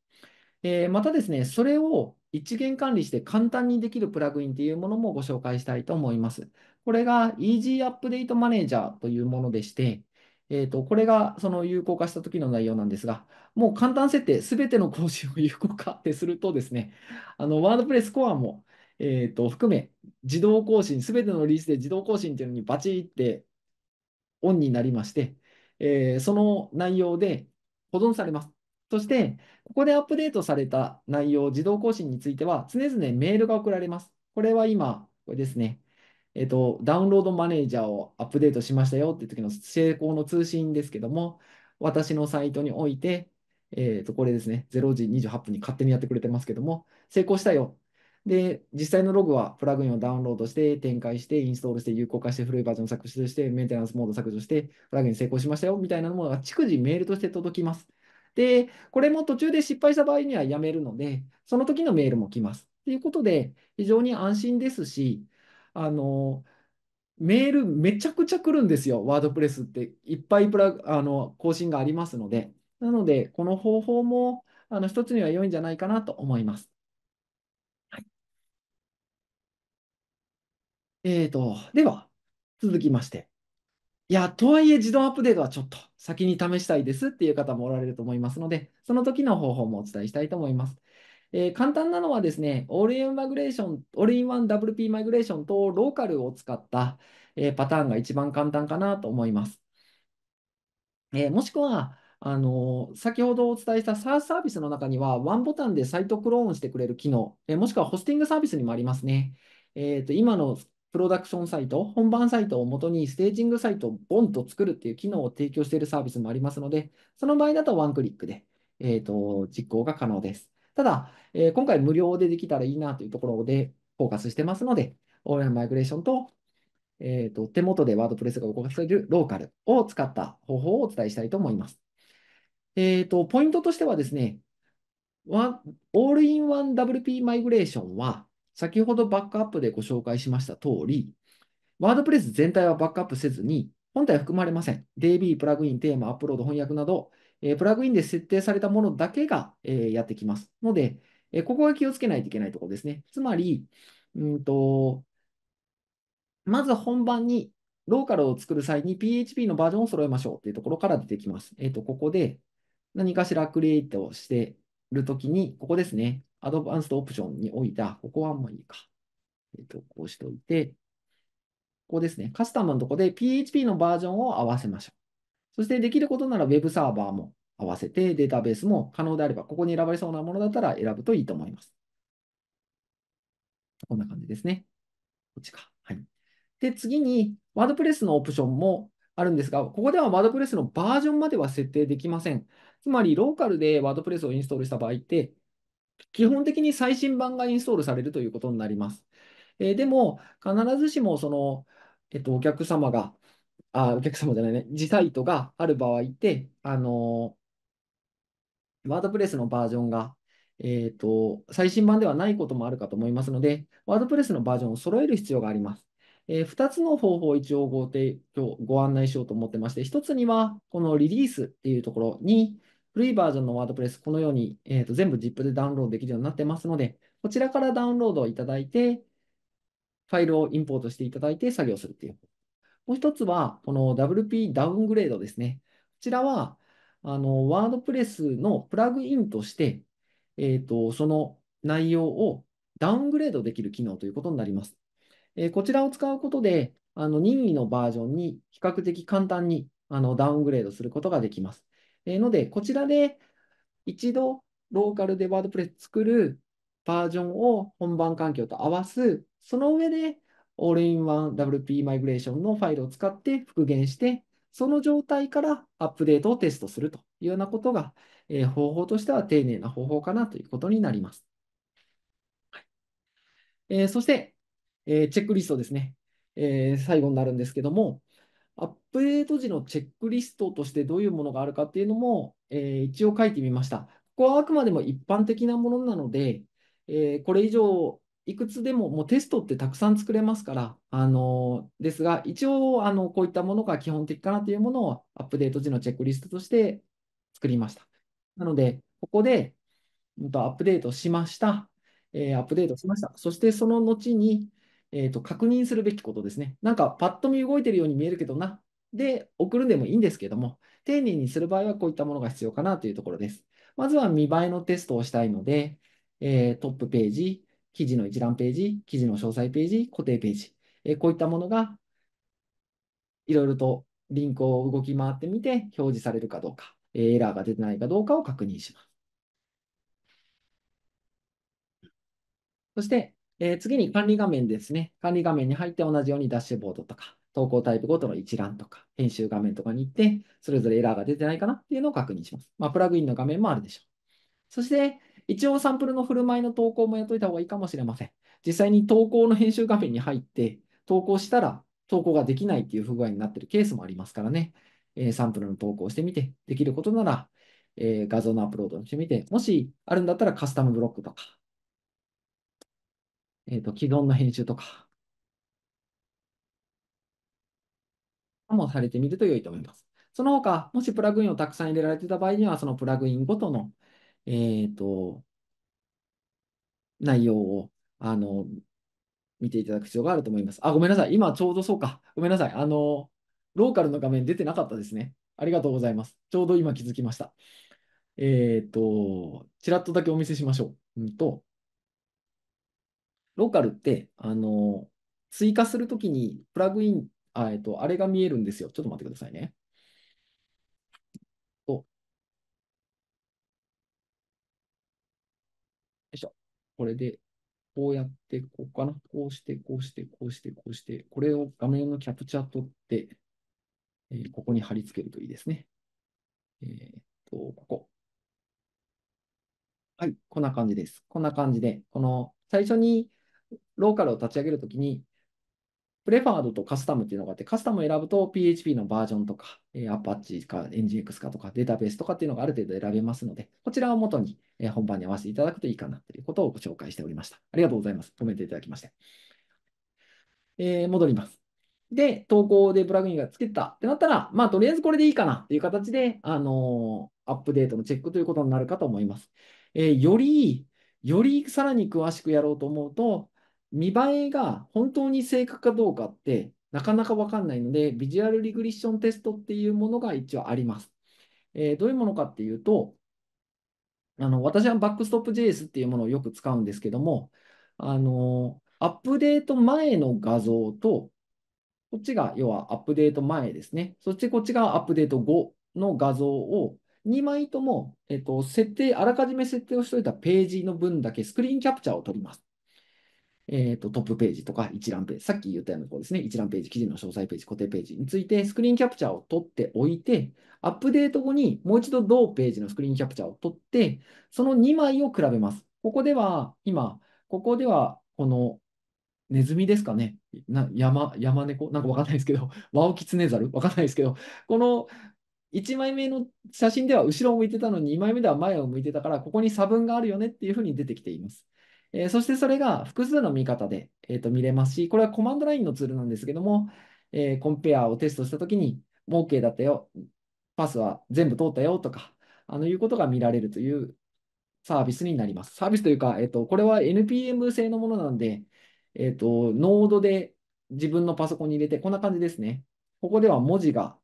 えー、またですね、それを一元管理して簡単にできるプラグインというものもご紹介したいと思います。これが Easy Update Manager というものでして、えーと、これがその有効化した時の内容なんですが、もう簡単設定、すべての更新を有効化ってするとですね、あのワードプレスコアも、えーと、含め、自動更新、すべてのリリースで自動更新っていうのにバチってオンになりまして、えー、その内容で、保存されます。そして、ここでアップデートされた内容、自動更新については、常々メールが送られます。これは今、これですね、えっと、ダウンロードマネージャーをアップデートしましたよっていう時の成功の通信ですけども、私のサイトにおいて、えっと、これですね、0時28分に勝手にやってくれてますけども、成功したよで、実際のログはプラグインをダウンロードして、展開して、インストールして、有効化して、古いバージョン削除して、メンテナンスモード削除して、プラグイン成功しましたよ、みたいなものが逐次メールとして届きます。で、これも途中で失敗した場合にはやめるので、その時のメールも来ます。ということで、非常に安心ですし、あの、メールめちゃくちゃ来るんですよ。ワードプレスっていっぱいプラあの更新がありますので。なので、この方法もあの一つには良いんじゃないかなと思います。えーと、では、続きまして。いや、とはいえ自動アップデートはちょっと先に試したいですっていう方もおられると思いますので、その時の方法もお伝えしたいと思います。えー、簡単なのはですね、オールインマグレーション、オールインワン WP マグレーションとローカルを使った、えー、パターンが一番簡単かなと思います。えー、もしくは、あの先ほどお伝えした SaaS サービスの中には、ワンボタンでサイトクローンしてくれる機能、えもしくはホスティングサービスにもありますね。えーと今のプロダクションサイト、本番サイトを元にステージングサイトをボンと作るっていう機能を提供しているサービスもありますので、その場合だとワンクリックで、えーと、実行が可能です。ただ、えー、今回無料でできたらいいなというところでフォーカスしてますので、オンラインマイグレーションと,、えーと、手元でワードプレスが動かされるローカルを使った方法をお伝えしたいと思います。えーと、とポイントとしてはですね、オールインワン WP マイグレーションは、先ほどバックアップでご紹介しました通り、ワードプレス全体はバックアップせずに、本体は含まれません。DB、プラグイン、テーマ、アップロード、翻訳など、えプラグインで設定されたものだけが、えやってきます。ので、えここは気をつけないといけないところですね。つまり、うんと、まず本番にローカルを作る際に PHP のバージョンを揃えましょうというところから出てきます。えっ、ー、と、ここで何かしらクリエイトをしているときに、ここですね。アドバンストオプションにおいた、ここはもういいか。えっ、ー、と、こうしておいて、ここですね。カスタムのとこで PHP のバージョンを合わせましょう。そしてできることなら Web サーバーも合わせて、データベースも可能であれば、ここに選ばれそうなものだったら選ぶといいと思います。こんな感じですね。こっちか。はい。で、次に WordPress のオプションもあるんですが、ここでは WordPress のバージョンまでは設定できません。つまり、ローカルで WordPress をインストールした場合って、基本的に最新版がインストールされるということになります。えー、でも、必ずしもその、えっと、お客様が、あ、お客様じゃないね、自サイトがある場合って、あのワードプレスのバージョンが、えっ、ー、と、最新版ではないこともあるかと思いますので、ワードプレスのバージョンを揃える必要があります。えー、2つの方法を一応ご提供、ご案内しようと思ってまして、1つには、このリリースっていうところに、古いバージョンのワードプレス、このように、えーと、全部 ZIP でダウンロードできるようになってますので、こちらからダウンロードをいただいて、ファイルをインポートしていただいて作業するっていう。もう一つは、この WP ダウングレードですね。こちらは、あの、ワードプレスのプラグインとして、えっ、ー、と、その内容をダウングレードできる機能ということになります。えー、こちらを使うことで、あの、任意のバージョンに比較的簡単にあのダウングレードすることができます。えー、ので、こちらで一度ローカルでワードプレス作るバージョンを本番環境と合わす、その上でオールインワン WP マイグレーションのファイルを使って復元して、その状態からアップデートをテストするというようなことが、えー、方法としては丁寧な方法かなということになります。はい、えー、そして、えー、チェックリストですね、え最後になるんですけども、アップデート時のチェックリストとしてどういうものがあるかっていうのも、えー、一応書いてみました。ここはあくまでも一般的なものなので、えー、これ以上いくつでももうテストってたくさん作れますから、あのー、ですが、一応あのこういったものが基本的かなというものをアップデート時のチェックリストとして作りました。なので、ここで、うん、とアップデートしました、えー、アップデートしました。そしてその後に、えーと、確認するべきことですね。なんかパッと見動いてるように見えるけどな。で、送るんでもいいんですけども、丁寧にする場合はこういったものが必要かなというところです。まずは見栄えのテストをしたいので、えー、トップページ、記事の一覧ページ、記事の詳細ページ、固定ページ、えー、こういったものがいろいろとリンクを動き回ってみて表示されるかどうか、えー、エラーが出てないかどうかを確認します。そして、えー、次に管理画面ですね。管理画面に入って同じようにダッシュボードとか、投稿タイプごとの一覧とか、編集画面とかに行って、それぞれエラーが出てないかなっていうのを確認します。まあ、プラグインの画面もあるでしょう。そして、一応サンプルの振る舞いの投稿もやっといた方がいいかもしれません。実際に投稿の編集画面に入って、投稿したら投稿ができないっていう不具合になってるケースもありますからね。えー、サンプルの投稿をしてみて、できることなら、えー、画像のアップロードにしてみて、もしあるんだったらカスタムブロックとか、えっ、と、既存の編集とか、もされてみると良いと思います。その他、もしプラグインをたくさん入れられてた場合には、そのプラグインごとの、えっ、と、内容を、あの、見ていただく必要があると思います。あ、ごめんなさい。今ちょうどそうか。ごめんなさい。あの、ローカルの画面出てなかったですね。ありがとうございます。ちょうど今気づきました。えっ、と、ちらっとだけお見せしましょう。うんと、ローカルって、あの、追加するときに、プラグイン、あ,、えっと、あれが見えるんですよ。ちょっと待ってくださいね。とよいしょ。これで、こうやって、こうかな。こうして、こうして、こうして、こうして、これを画面のキャプチャー取って、えー、ここに貼り付けるといいですね。えー、っと、ここ。はい、こんな感じです。こんな感じで、この最初にローカルを立ち上げるときに、プレファードとカスタムっていうのがあって、カスタムを選ぶと PHP のバージョンとか、えパッチ a c h e か NGX かとかデータベースとかっていうのがある程度選べますので、こちらを元に、え本番に合わせていただくといいかなということをご紹介しておりました。ありがとうございます。コメントいただきまして。えー、戻ります。で、投稿でプラグインがつけたってなったら、まあ、とりあえずこれでいいかなっていう形で、あのー、アップデートのチェックということになるかと思います。えー、より、よりさらに詳しくやろうと思うと、見栄えが本当に正確かどうかってなかなかわかんないので、ビジュアルリグリッションテストっていうものが一応あります。えー、どういうものかっていうと、あの私はバックストップ JS っていうものをよく使うんですけども、あのアップデート前の画像と、こっちが要はアップデート前ですね。そしてこっちがアップデート後の画像を2枚とも、えっと、設定、あらかじめ設定をしておいたページの分だけスクリーンキャプチャーを取ります。えーと、トップページとか一覧ページ、さっき言ったようなところですね、一覧ページ、記事の詳細ページ、固定ページについてスクリーンキャプチャーを取っておいて、アップデート後にもう一度同ページのスクリーンキャプチャーを取って、その2枚を比べます。ここでは、今、ここでは、このネズミですかね、な山山猫、なんかわかんないですけど、*laughs* ワオキツネザル、わかんないですけど、この1枚目の写真では後ろを向いてたのに、2枚目では前を向いてたから、ここに差分があるよねっていうふうに出てきています。えー、そしてそれが複数の見方で、えー、と見れますし、これはコマンドラインのツールなんですけども、えー、コンペアをテストしたときに、もう OK だったよ、パスは全部通ったよとか、あのいうことが見られるというサービスになります。サービスというか、えー、とこれは NPM 製のものなんで、えーと、ノードで自分のパソコンに入れて、こんな感じですね。ここでは文字が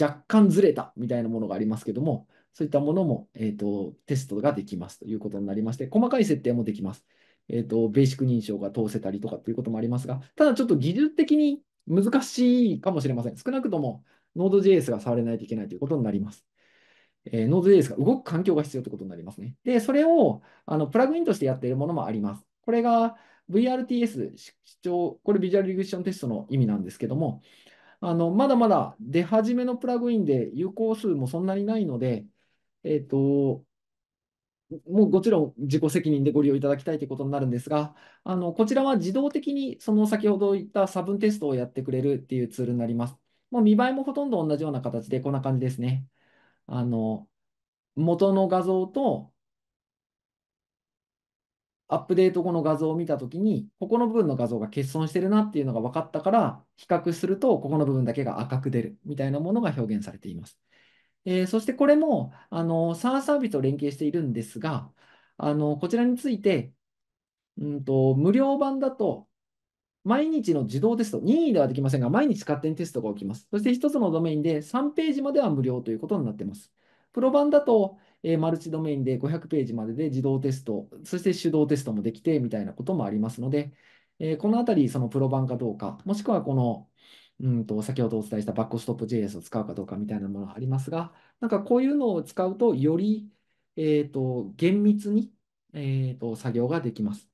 若干ずれたみたいなものがありますけども、そういったものも、えーと、とテストができますということになりまして、細かい設定もできます。えっ、ー、と、ベーシック認証が通せたりとかっていうこともありますが、ただちょっと技術的に難しいかもしれません。少なくとも Node.js が触れないといけないということになります。えー、Node.js が動く環境が必要ということになりますね。で、それをあのプラグインとしてやっているものもあります。これが VRTS、視聴、これビジュアルリグッションテストの意味なんですけども、あのまだまだ出始めのプラグインで有効数もそんなにないので、えっ、ー、と、もうもちろん自己責任でご利用いただきたいということになるんですが、あのこちらは自動的にその先ほど言った差分テストをやってくれるっていうツールになります。もう見栄えもほとんど同じような形でこんな感じですね。あの元の画像とアップデート後の画像を見たときに、ここの部分の画像が欠損してるなっていうのが分かったから、比較すると、ここの部分だけが赤く出るみたいなものが表現されています。そしてこれも、あ s a サービスと連携しているんですが、あの、こちらについて、うんと、無料版だと、毎日の自動テスト、任意ではできませんが、毎日勝手にテストが起きます。そして1つのドメインで3ページまでは無料ということになっています。プロ版だと、えー、マルチドメインで500ページまでで自動テスト、そして手動テストもできてみたいなこともありますので、えー、このあたり、そのプロ版かどうか、もしくはこの、うんと、先ほどお伝えしたバックストップ JS を使うかどうかみたいなものがありますが、なんかこういうのを使うと、より、えっ、と、厳密に、えっ、と、作業ができます。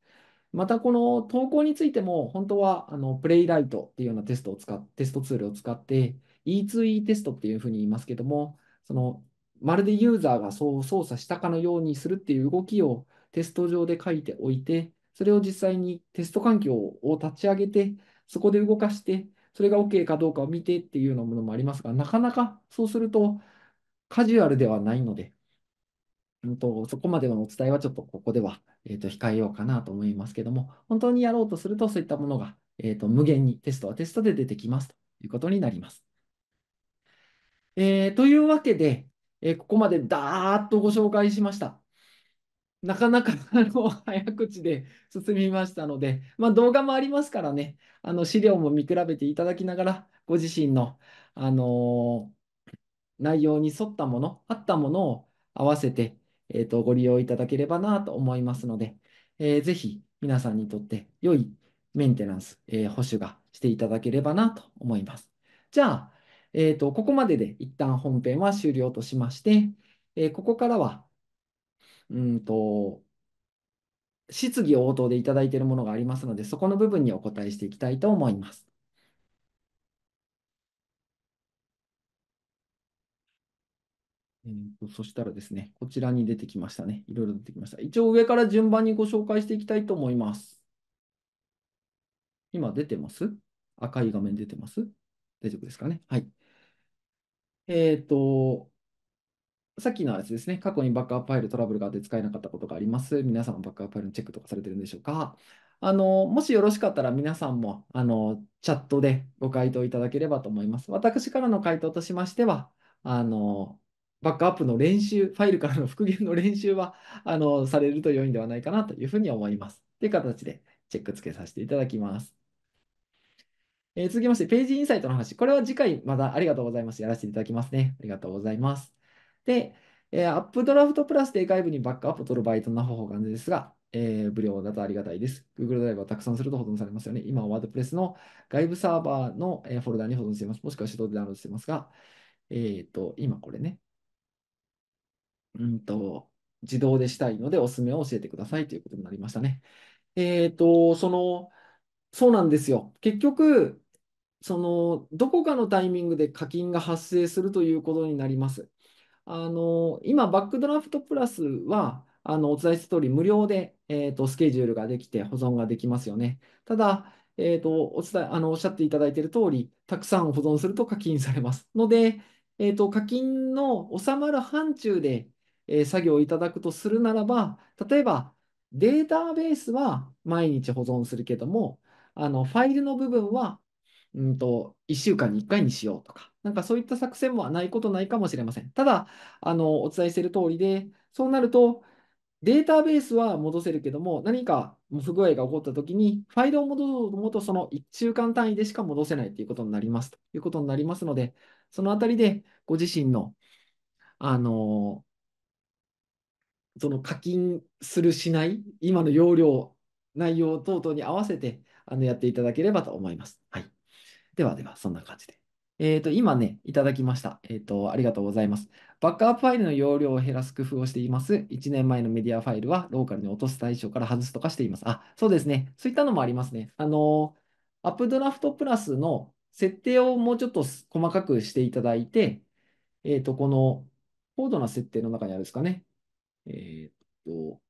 また、この投稿についても、本当は、あの、プレイライトっていうようなテストを使っ、テストツールを使って、E2E テストっていうふうに言いますけども、その、まるでユーザーがそう操作したかのようにするっていう動きをテスト上で書いておいて、それを実際にテスト環境を立ち上げて、そこで動かして、それが OK かどうかを見てっていうようなものもありますが、なかなかそうするとカジュアルではないので、うんと、そこまでのお伝えはちょっとここでは、えーと、控えようかなと思いますけども、本当にやろうとするとそういったものが、えーと、と無限にテストはテストで出てきますということになります。えー、というわけで、えー、ここまでだーっとご紹介しました。なかなかあの早口で進みましたので、まあ、動画もありますからね、あの資料も見比べていただきながら、ご自身の、あの内容に沿ったもの、あったものを合わせて、えーと、ご利用いただければなと思いますので、えー、ぜひ皆さんにとって良いメンテナンス、えー、保守がしていただければなと思います。じゃあ、えーと、とここまでで一旦本編は終了としまして、えー、ここからはうんと、質疑応答でいただいているものがありますので、そこの部分にお答えしていきたいと思います。えーと、そしたらですね、こちらに出てきましたね。いろいろ出てきました。一応上から順番にご紹介していきたいと思います。今出てます赤い画面出てます大丈夫ですかねはい。えっ、ー、と、さっきのやつですね、過去にバックアップファイルトラブルがあって使えなかったことがあります。皆さんもバックアップファイルのチェックとかされてるんでしょうかあの、もしよろしかったら皆さんも、あの、チャットでご回答いただければと思います。私からの回答としましては、あの、バックアップの練習、ファイルからの復元の練習は、あの、されると良いんではないかなというふうに思います。という形でチェック付けさせていただきます。えー、続きまして、ページインサイトの話。これは次回またありがとうございます。やらせていただきますね。ありがとうございます。で、えー、アップドラフトプラスで外部にバックアップを取るバイトな方法があるんですが、えー、無料だとありがたいです。Google ドライブはたくさんすると保存されますよね。今は WordPress の外部サーバーの、えフォルダに保存しています。もしくは手動でダウンロードしていますが、えっ、ー、と、今これね、うんと、自動でしたいのでおすすめを教えてくださいということになりましたね。えっ、ー、と、その、そうなんですよ。結局、その、どこかのタイミングで課金が発生するということになります。あの今、バックドラフトプラスは、あのお伝えした通り、無料で、えーと、スケジュールができて保存ができますよね。ただ、えーと、お伝えあのおっしゃっていただいている通り、たくさん保存すると課金されます。ので、えーと、課金の収まる範疇で、えー、作業をいただくとするならば、例えばデータベースは毎日保存するけども、あのファイルの部分は、うんと1週間に1回にしようとか、なんかそういった作戦もないことないかもしれません。ただ、あのお伝えしている通りで、そうなると、データベースは戻せるけども、何か不具合が起こったときに、ファイルを戻そうと思うと、その1週間単位でしか戻せないということになりますということになりますので、そのあたりでご自身の、あのその課金する、しない、今の容量、内容等々に合わせてあのやっていただければと思います。はい、ではでは、そんな感じで。えっ、ー、と、今ね、いただきました。えっ、ー、と、ありがとうございます。バックアップファイルの容量を減らす工夫をしています。1年前のメディアファイルはローカルに落とす対象から外すとかしています。あ、そうですね。そういったのもありますね。あの、アップドラフトプラスの設定をもうちょっと細かくしていただいて、えっ、ー、と、この高度な設定の中にあるんですかね。えっ、と、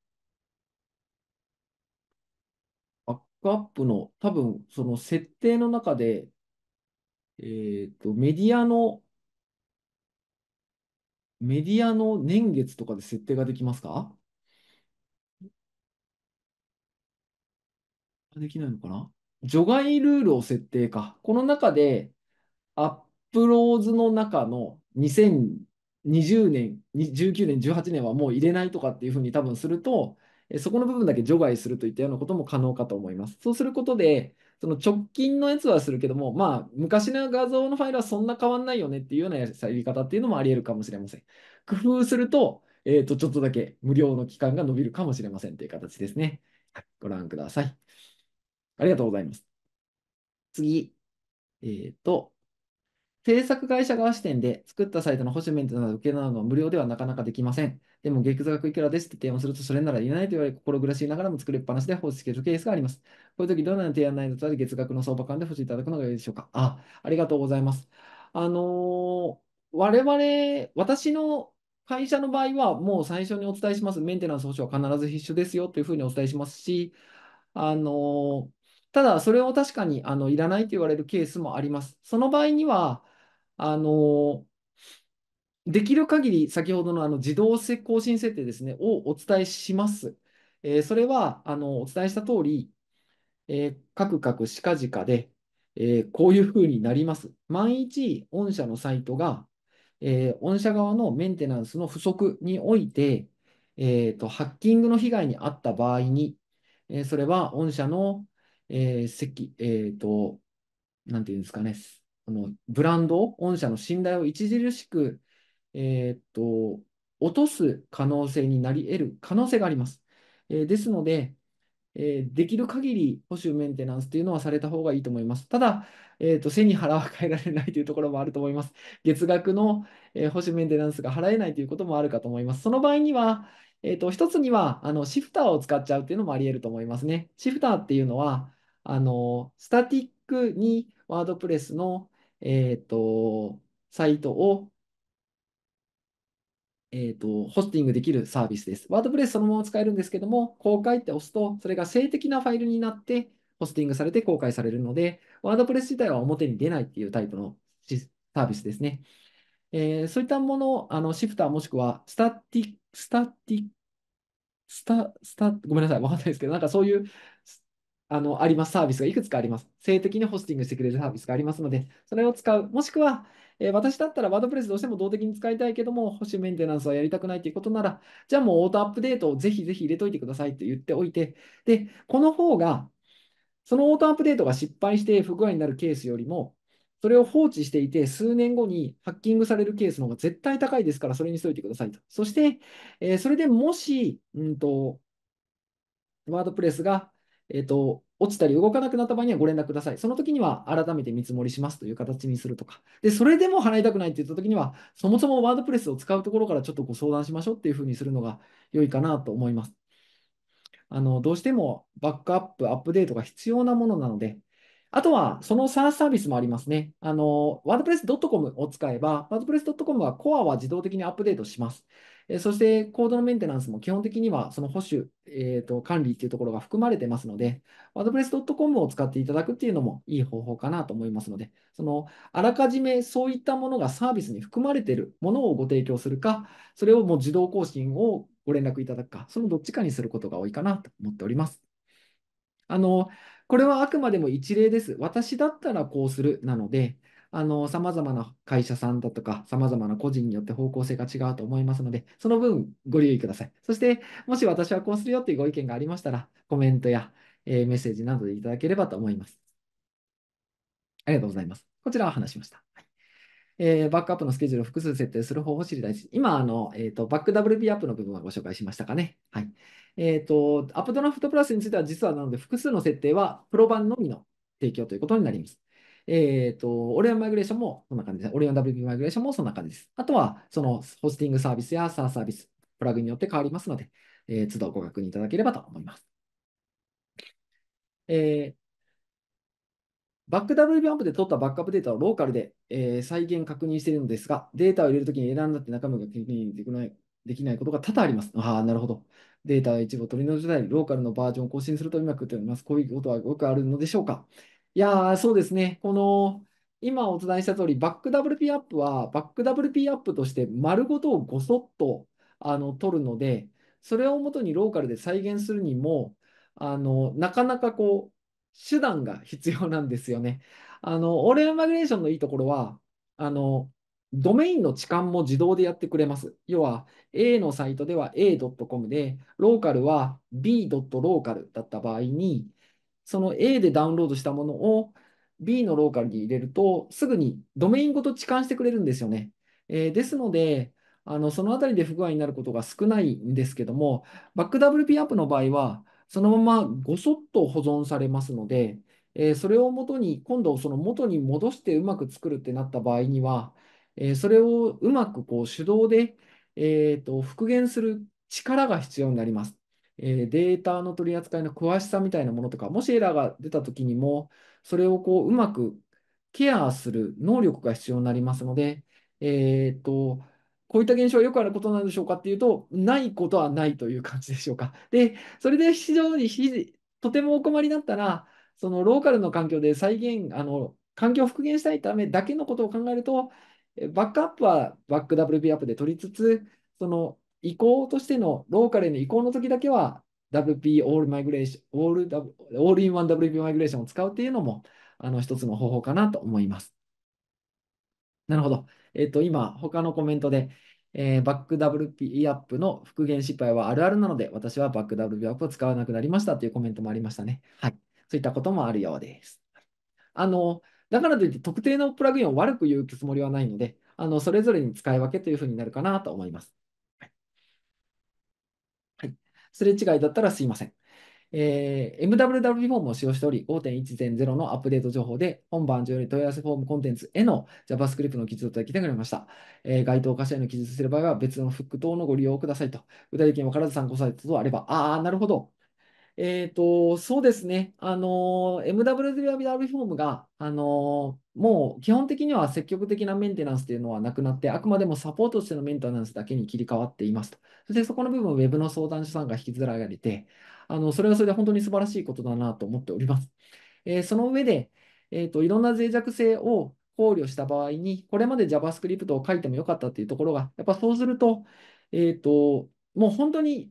バックアップの多分その設定の中でえっと、メディアの、メディアの年月とかで設定ができますかできないのかな除外ルールを設定か。この中で、アップローズの中の2020年、19年、18年はもう入れないとかっていうふうに多分すると、そこの部分だけ除外するといったようなことも可能かと思います。そうすることで、その直近のやつはするけども、まあ、昔の画像のファイルはそんな変わんないよねっていうようなやり方っていうのもあり得るかもしれません。工夫すると、えっ、ー、と、ちょっとだけ無料の期間が延びるかもしれませんという形ですね。はい、ご覧ください。ありがとうございます。次、えっ、ー、と、制作会社側視点で作ったサイトの保守メンテナンス受けなどは無料ではなかなかできません。でも月額いくらですって提案すると、それならいらないと言われ、心苦しいながらも作りっぱなしで放置しているケースがあります。こういう時、どのような提案内容と月額の相場感で保持いただくのが良いでしょうか。あ、ありがとうございます。あのー、我々、私の会社の場合は、もう最初にお伝えします。メンテナンス保証は必ず必須ですよというふうにお伝えしますし、あのー、ただ、それを確かにあのいらないと言われるケースもあります。その場合には、あのー、できる限り先ほどのあの自動更新設定ですね、をお伝えします。えー、それはあのお伝えした通り、えー、カクカクしかじかで、えー、こういうふうになります。万一、御社のサイトが、えー、御社側のメンテナンスの不足において、えーと、ハッキングの被害に遭った場合に、えー、それは御社の、えー席えーと、なんていうんですかね、あのブランド、御社の信頼を著しくえー、と、落とす可能性になり得る可能性があります。えー、ですので、えー、できる限り補修メンテナンスというのはされた方がいいと思います。ただ、えーと、背に腹は変えられないというところもあると思います。月額の、えー、保守メンテナンスが払えないということもあるかと思います。その場合には、えーと、一つにはあのシフターを使っちゃうというのもあり得ると思いますね。シフターっていうのは、あのスタティックにワードプレスの、えーとサイトをえーと、ホスティングできるサービスです。ワードプレスそのまま使えるんですけども、公開って押すと、それが性的なファイルになって、ホスティングされて公開されるので、ワードプレス自体は表に出ないっていうタイプのサービスですね。えー、そういったものをあのシフターもしくはスタティ、スタティ、スタ、スタ、ごめんなさい、わかんないですけど、なんかそういうあのありますサービスがいくつかあります。性的にホスティングしてくれるサービスがありますので、それを使う、もしくは、えー、私だったらワードプレスどうしても動的に使いたいけども、保守メンテナンスはやりたくないということなら、じゃあもうオートアップデートをぜひぜひ入れといてくださいって言っておいて、で、この方が、そのオートアップデートが失敗して不具合になるケースよりも、それを放置していて、数年後にハッキングされるケースの方が絶対高いですから、それにしといてくださいと。そして、えー、それでもし、うんと、ワードプレスが、えっ、ー、と、落ちたり動かなくなった場合にはご連絡ください。その時には改めて見積もりしますという形にするとか。で、それでも払いたくないって言った時には、そもそもワードプレスを使うところからちょっとご相談しましょうっていうふうにするのが良いかなと思います。あの、どうしてもバックアップ、アップデートが必要なものなので、あとは、そのサービスもありますね。あの、wordpress.com を使えば、wordpress.com はコアは自動的にアップデートします。えそしてコードのメンテナンスも基本的にはその保守、えーと、と管理っていうところが含まれてますので、wordpress.com を使っていただくっていうのもいい方法かなと思いますので、そのあらかじめそういったものがサービスに含まれているものをご提供するか、それをもう自動更新をご連絡いただくか、そのどっちかにすることが多いかなと思っております。あの、これはあくまでも一例です。私だったらこうするなので、あの、様々な会社さんだとか、様々な個人によって方向性が違うと思いますので、その分ご留意ください。そして、もし私はこうするよっていうご意見がありましたら、コメントや、えー、メッセージなどでいただければと思います。ありがとうございます。こちらは話しました。はい、えー、バックアップのスケジュールを複数設定する方法を知りたいし、今、あの、えっ、ー、と、バック WP アップの部分はご紹介しましたかね。はい。えっ、ー、と、アップドラフトプラスについては、実はなので、複数の設定はプロ版のみの提供ということになります。えっ、ー、と、オレオンマイグレーションもそんな感じですオレオン WP マイグレーションもそんな感じです。あとは、そのホスティングサービスやサーサービス、プラグによって変わりますので、えー、都度ご確認いただければと思います。えー、バック WP アンプで取ったバックアップデータをローカルで、えー、再現確認しているのですが、データを入れるときに選んだって中身が確認できないできないことが多々あります。ああ、なるほど。データ一部を取り除いたり、ローカルのバージョンを更新するとうまくいっております。こういうことはよくあるのでしょうかいやそうですね。この、今お伝えした通り、バック WP アップは、バック WP アップとして丸ごとをごそっとあの取るので、それをもとにローカルで再現するにも、あのなかなかこう、手段が必要なんですよね。あの、オーレンマグレーションのいいところは、あの、ドメインの置換も自動でやってくれます。要は、A のサイトでは a.com で、ローカルは b.local だった場合に、その A でダウンロードしたものを B のローカルに入れると、すぐにドメインごと置換してくれるんですよね。えー、ですので、あのそのあたりで不具合になることが少ないんですけども、BackWP アップの場合は、そのままごそっと保存されますので、えー、それを元に、今度その元に戻してうまく作るってなった場合には、えー、それをうまくこう手動で、えーと復元する力が必要になります。えー、データの取り扱いの詳しさみたいなものとか、もしエラーが出たときにも、それをこううまくケアする能力が必要になりますので、えー、っと、こういった現象はよくあることなんでしょうかっていうと、ないことはないという感じでしょうか。*laughs* で、それで非常にとてもお困りだったら、そのローカルの環境で再現、あの環境を復元したいためだけのことを考えると、バックアップはバック WP アップで取りつつ、その移行としてのローカルへの移行の時だけは WP オールマイグレーション、オールダオールインワン WP マイグレーションを使うっていうのも、あの、一つの方法かなと思います。なるほど。えっ、ー、と、今、他のコメントで、えー、バック WP アップの復元失敗はあるあるなので、私はバック WP アップを使わなくなりましたというコメントもありましたね。はい。そういったこともあるようです。あの、だからといって特定のプラグインを悪く言うつもりはないので、あの、それぞれに使い分けというふうになるかなと思います。すれ違いだったらすいません。えー、MWW フォームを使用しており、5.1.0のアップデート情報で、本番上より問い合わせフォームコンテンツへの JavaScript の記述を届けてくれました。えー、該当箇所への記述する場合は、別のフック等のご利用くださいと。具体的に分からず参考サイトとあれば、ああ、なるほど。えー、と、そうですね。あの、MWWW フォームが、あの、もう基本的には積極的なメンテナンスというのはなくなって、あくまでもサポートしてのメンテナンスだけに切り替わっていますと。そしてそこの部分、ウェブの相談所さんが引きずられて、あの、それはそれで本当に素晴らしいことだなと思っております。えー、その上で、えっ、ー、と、いろんな脆弱性を考慮した場合に、これまで JavaScript を書いてもよかったっていうところが、やっぱそうすると、えっ、と、もう本当に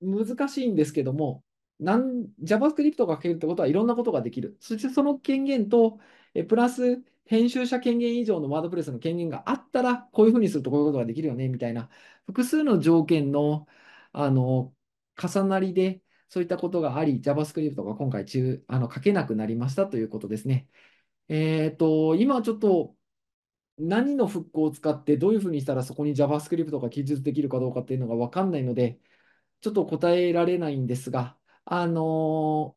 難しいんですけども、なん JavaScript が書けるってことはいろんなことができる。そしてその権限と、えプラス編集者権限以上のワードプレスの権限があったら、こういうふうにするとこういうことができるよね、みたいな、複数の条件の、あの、重なりで、そういったことがあり、JavaScript が今回中、あの、書けなくなりましたということですね。えっ、ー、と、今ちょっと、何のフックを使って、どういうふうにしたらそこに JavaScript が記述できるかどうかっていうのがわかんないので、ちょっと答えられないんですが、あの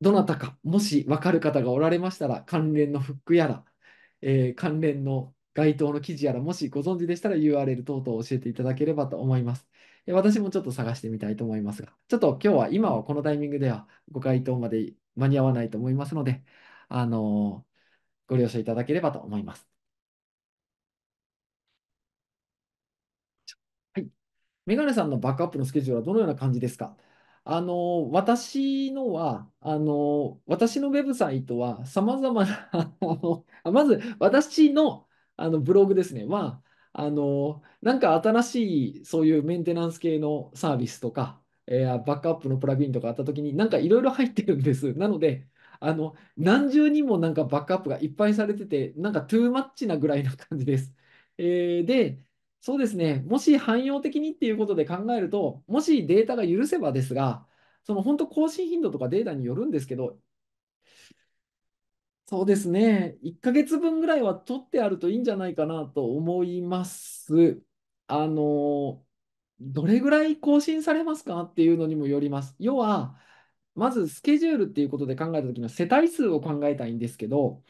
どなたか、もし分かる方がおられましたら、関連のフックやら、えー、関連の該当の記事やら、もしご存知でしたら URL 等々教えていただければと思います。私もちょっと探してみたいと思いますが、ちょっと今日は今はこのタイミングではご回答まで間に合わないと思いますので、あのご了承いただければと思います。はい。メガネさんのバックアップのスケジュールはどのような感じですかあの、私のは、あの、私のウェブサイトは、さまざまなあの、まず、私の、あのブログですね、は、あの、なんか新しい、そういうメンテナンス系のサービスとか、えー、バックアップのプラグインとかあったときに、なんかいろいろ入ってるんです。なので、あの、何重にもなんかバックアップがいっぱいされてて、なんかトゥーマッチなぐらいな感じです。えー、で、そうですね、もし汎用的にっていうことで考えると、もしデータが許せばですが、その本当更新頻度とかデータによるんですけど、そうですね、1ヶ月分ぐらいは取ってあるといいんじゃないかなと思います。あの、どれぐらい更新されますかっていうのにもよります。要は、まずスケジュールっていうことで考えたときの世帯数を考えたいんですけど、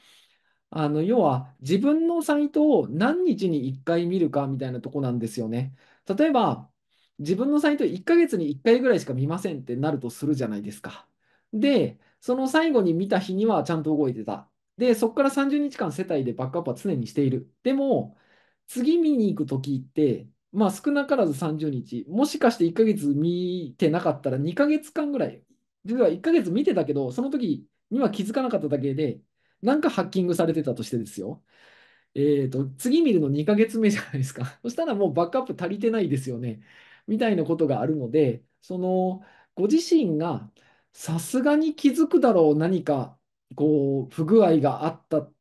あの要は自分のサイトを何日に1回見るかみたいなとこなんですよね。例えば、自分のサイト1ヶ月に1回ぐらいしか見ませんってなるとするじゃないですか。で、その最後に見た日にはちゃんと動いてた。で、そこから30日間世帯でバックアップは常にしている。でも、次見に行くときって、まあ少なからず30日、もしかして1ヶ月見てなかったら2ヶ月間ぐらい、実は1ヶ月見てたけど、その時には気づかなかっただけで、なんかハッキングされてたとしてですよ。えーと、次見るの2ヶ月目じゃないですか。*laughs* そしたらもうバックアップ足りてないですよね。みたいなことがあるので、そのご自身がさすがに気づくだろう何かこう不具合があったっ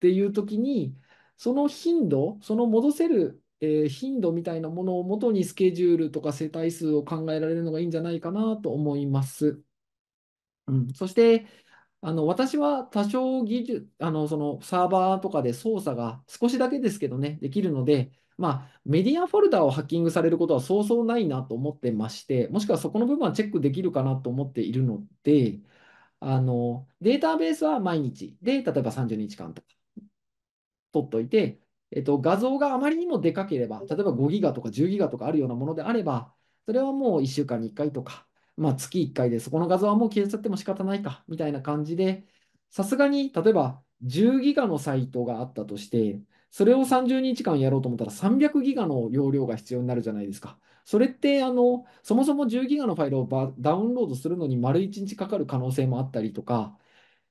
ていう時に、その頻度、その戻せる、えー、頻度みたいなものをもとにスケジュールとか世帯数を考えられるのがいいんじゃないかなと思います。うん、そしてあの私は多少技術あのそのサーバーとかで操作が少しだけですけどね、できるので、まあ、メディアフォルダをハッキングされることはそうそうないなと思ってまして、もしくはそこの部分はチェックできるかなと思っているので、あのデータベースは毎日で、例えば30日間とか取っておいて、えっと、画像があまりにもでかければ、例えば5ギガとか10ギガとかあるようなものであれば、それはもう1週間に1回とか、まあ、月1回でそこの画像はもう消えちゃっても仕方ないか、みたいな感じで、さすがに、例えば10ギガのサイトがあったとして、それを30日間やろうと思ったら300ギガの容量が必要になるじゃないですか。それってあの、そもそも10ギガのファイルをダウンロードするのに丸1日かかる可能性もあったりとか、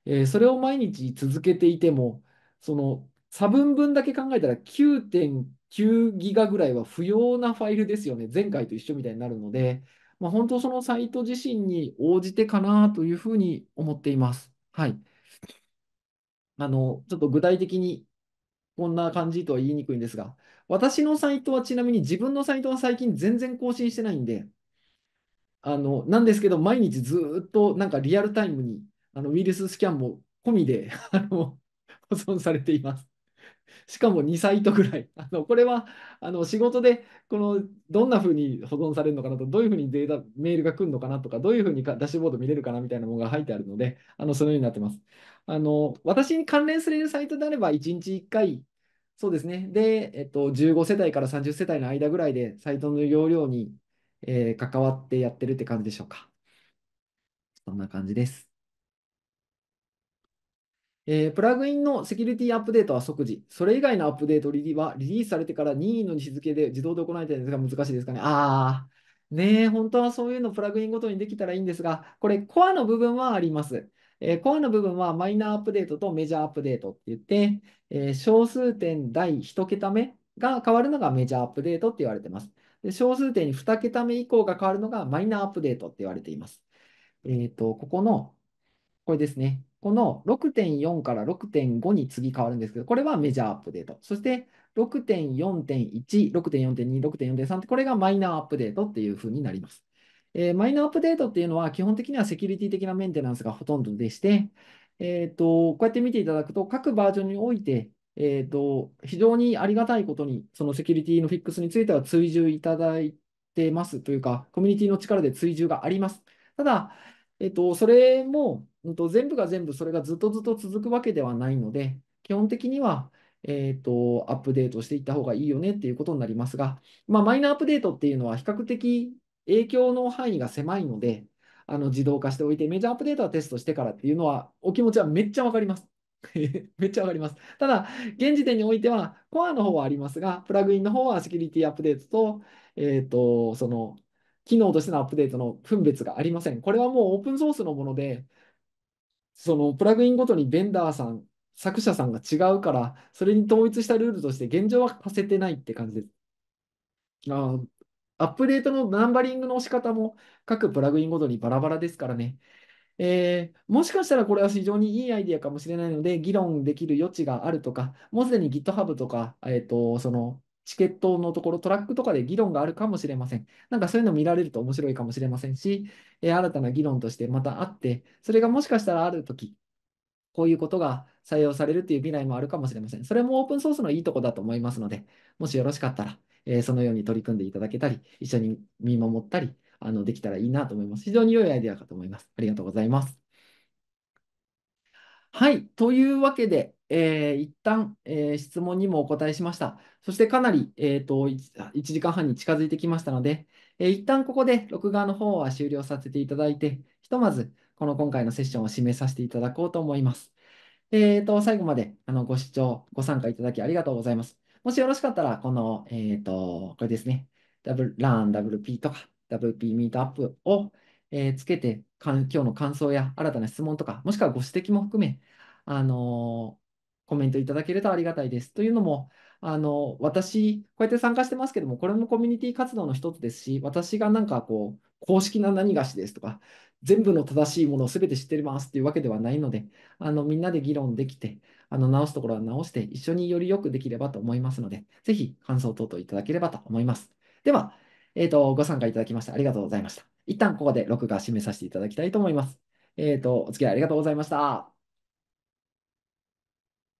えー、それを毎日続けていても、その差分分だけ考えたら9.9ギガぐらいは不要なファイルですよね。前回と一緒みたいになるので、まあ、本当そのサイト自身に応じてかなというふうに思っています。はい。あの、ちょっと具体的にこんな感じとは言いにくいんですが、私のサイトはちなみに自分のサイトは最近全然更新してないんで、あの、なんですけど、毎日ずっとなんかリアルタイムにあのウイルススキャンも込みであの保存されています。しかも2サイトぐらい。*laughs* あのこれはあの仕事でこのどんなふうに保存されるのかなと、どういうふうにデータ、メールが来るのかなとか、どういうふうにダッシュボード見れるかなみたいなものが入ってあるので、あのそのようになってます。あの私に関連するサイトであれば、1日1回、そうですね。で、えっと、15世帯から30世帯の間ぐらいで、サイトの容量に、えー、関わってやってるって感じでしょうか。そんな感じです。えー、プラグインのセキュリティアップデートは即時、それ以外のアップデートリリはリリースされてから任意の日付で自動で行われているんですが難しいですかね。ああ、ねえ、本当はそういうのプラグインごとにできたらいいんですが、これコアの部分はあります。えー、コアの部分はマイナーアップデートとメジャーアップデートって言って、えー、小数点第1桁目が変わるのがメジャーアップデートって言われています。で小数点に2桁目以降が変わるのがマイナーアップデートって言われています。えっ、と、ここの、これですね。この6.4から6.5に次変わるんですけど、これはメジャーアップデート。そして6.4.1、6.4.2、6.4.3ってこれがマイナーアップデートっていうふうになります。えー、マイナーアップデートっていうのは基本的にはセキュリティ的なメンテナンスがほとんどでして、えーと、こうやって見ていただくと各バージョンにおいて、えーと非常にありがたいことにそのセキュリティのフィックスについては追従いただいてますというかコミュニティの力で追従があります。ただ、えっと、それも、うんと、全部が全部それがずっとずっと続くわけではないので、基本的には、えっと、アップデートしていった方がいいよねっていうことになりますが、まあ、マイナーアップデートっていうのは比較的影響の範囲が狭いので、あの自動化しておいて、メジャーアップデートはテストしてからっていうのは、お気持ちはめっちゃわかります。*laughs* めっちゃわかります。ただ、現時点においては、コアの方はありますが、プラグインの方はセキュリティアップデートと、えっ、ー、と、その機能としてのアップデートの分別がありません。これはもうオープンソースのもので、そのプラグインごとにベンダーさん、作者さんが違うから、それに統一したルールとして現状は貸せてないって感じです。あアップデートのナンバリングの仕方も各プラグインごとにバラバラですからね。えー、もしかしたらこれは非常にいいアイディアかもしれないので、議論できる余地があるとか、もうすでに GitHub とか、えーと、とそのチケットのところ、トラックとかで議論があるかもしれません。なんかそういうの見られると面白いかもしれませんし、え新たな議論としてまたあって、それがもしかしたらある時、こういうことが採用されるっていう未来もあるかもしれません。それもオープンソースのいいとこだと思いますので、もしよろしかったら、えー、そのように取り組んでいただけたり、一緒に見守ったり、あのできたらいいなと思います。非常に良いアイデアかと思います。ありがとうございます。はい。というわけで、えー、一旦、えー、質問にもお答えしました。そしてかなり、えーと、1, 1時間半に近づいてきましたので、えー、一旦ここで録画の方は終了させていただいて、ひとまずこの今回のセッションを締めさせていただこうと思います。えーと、最後まであのご視聴、ご参加いただきありがとうございます。もしよろしかったら、この、えーと、これですね、LearnWP とか WP ミートアップを、えー、つけてかん、今日の感想や新たな質問とか、もしくはご指摘も含め、あのコメントいただけるとありがたいです。というのも、あの、私、こうやって参加してますけども、これもコミュニティ活動の一つですし、私がなんかこう、公式な何がしですとか、全部の正しいものを全て知ってますっていうわけではないので、あの、みんなで議論できて、あの、直すところは直して、一緒によりよくできればと思いますので、ぜひ感想等々いただければと思います。では、えっ、ー、と、ご参加いただきましてありがとうございました。一旦ここで録画締めさせていただきたいと思います。えっ、ー、と、お付き合いありがとうございました。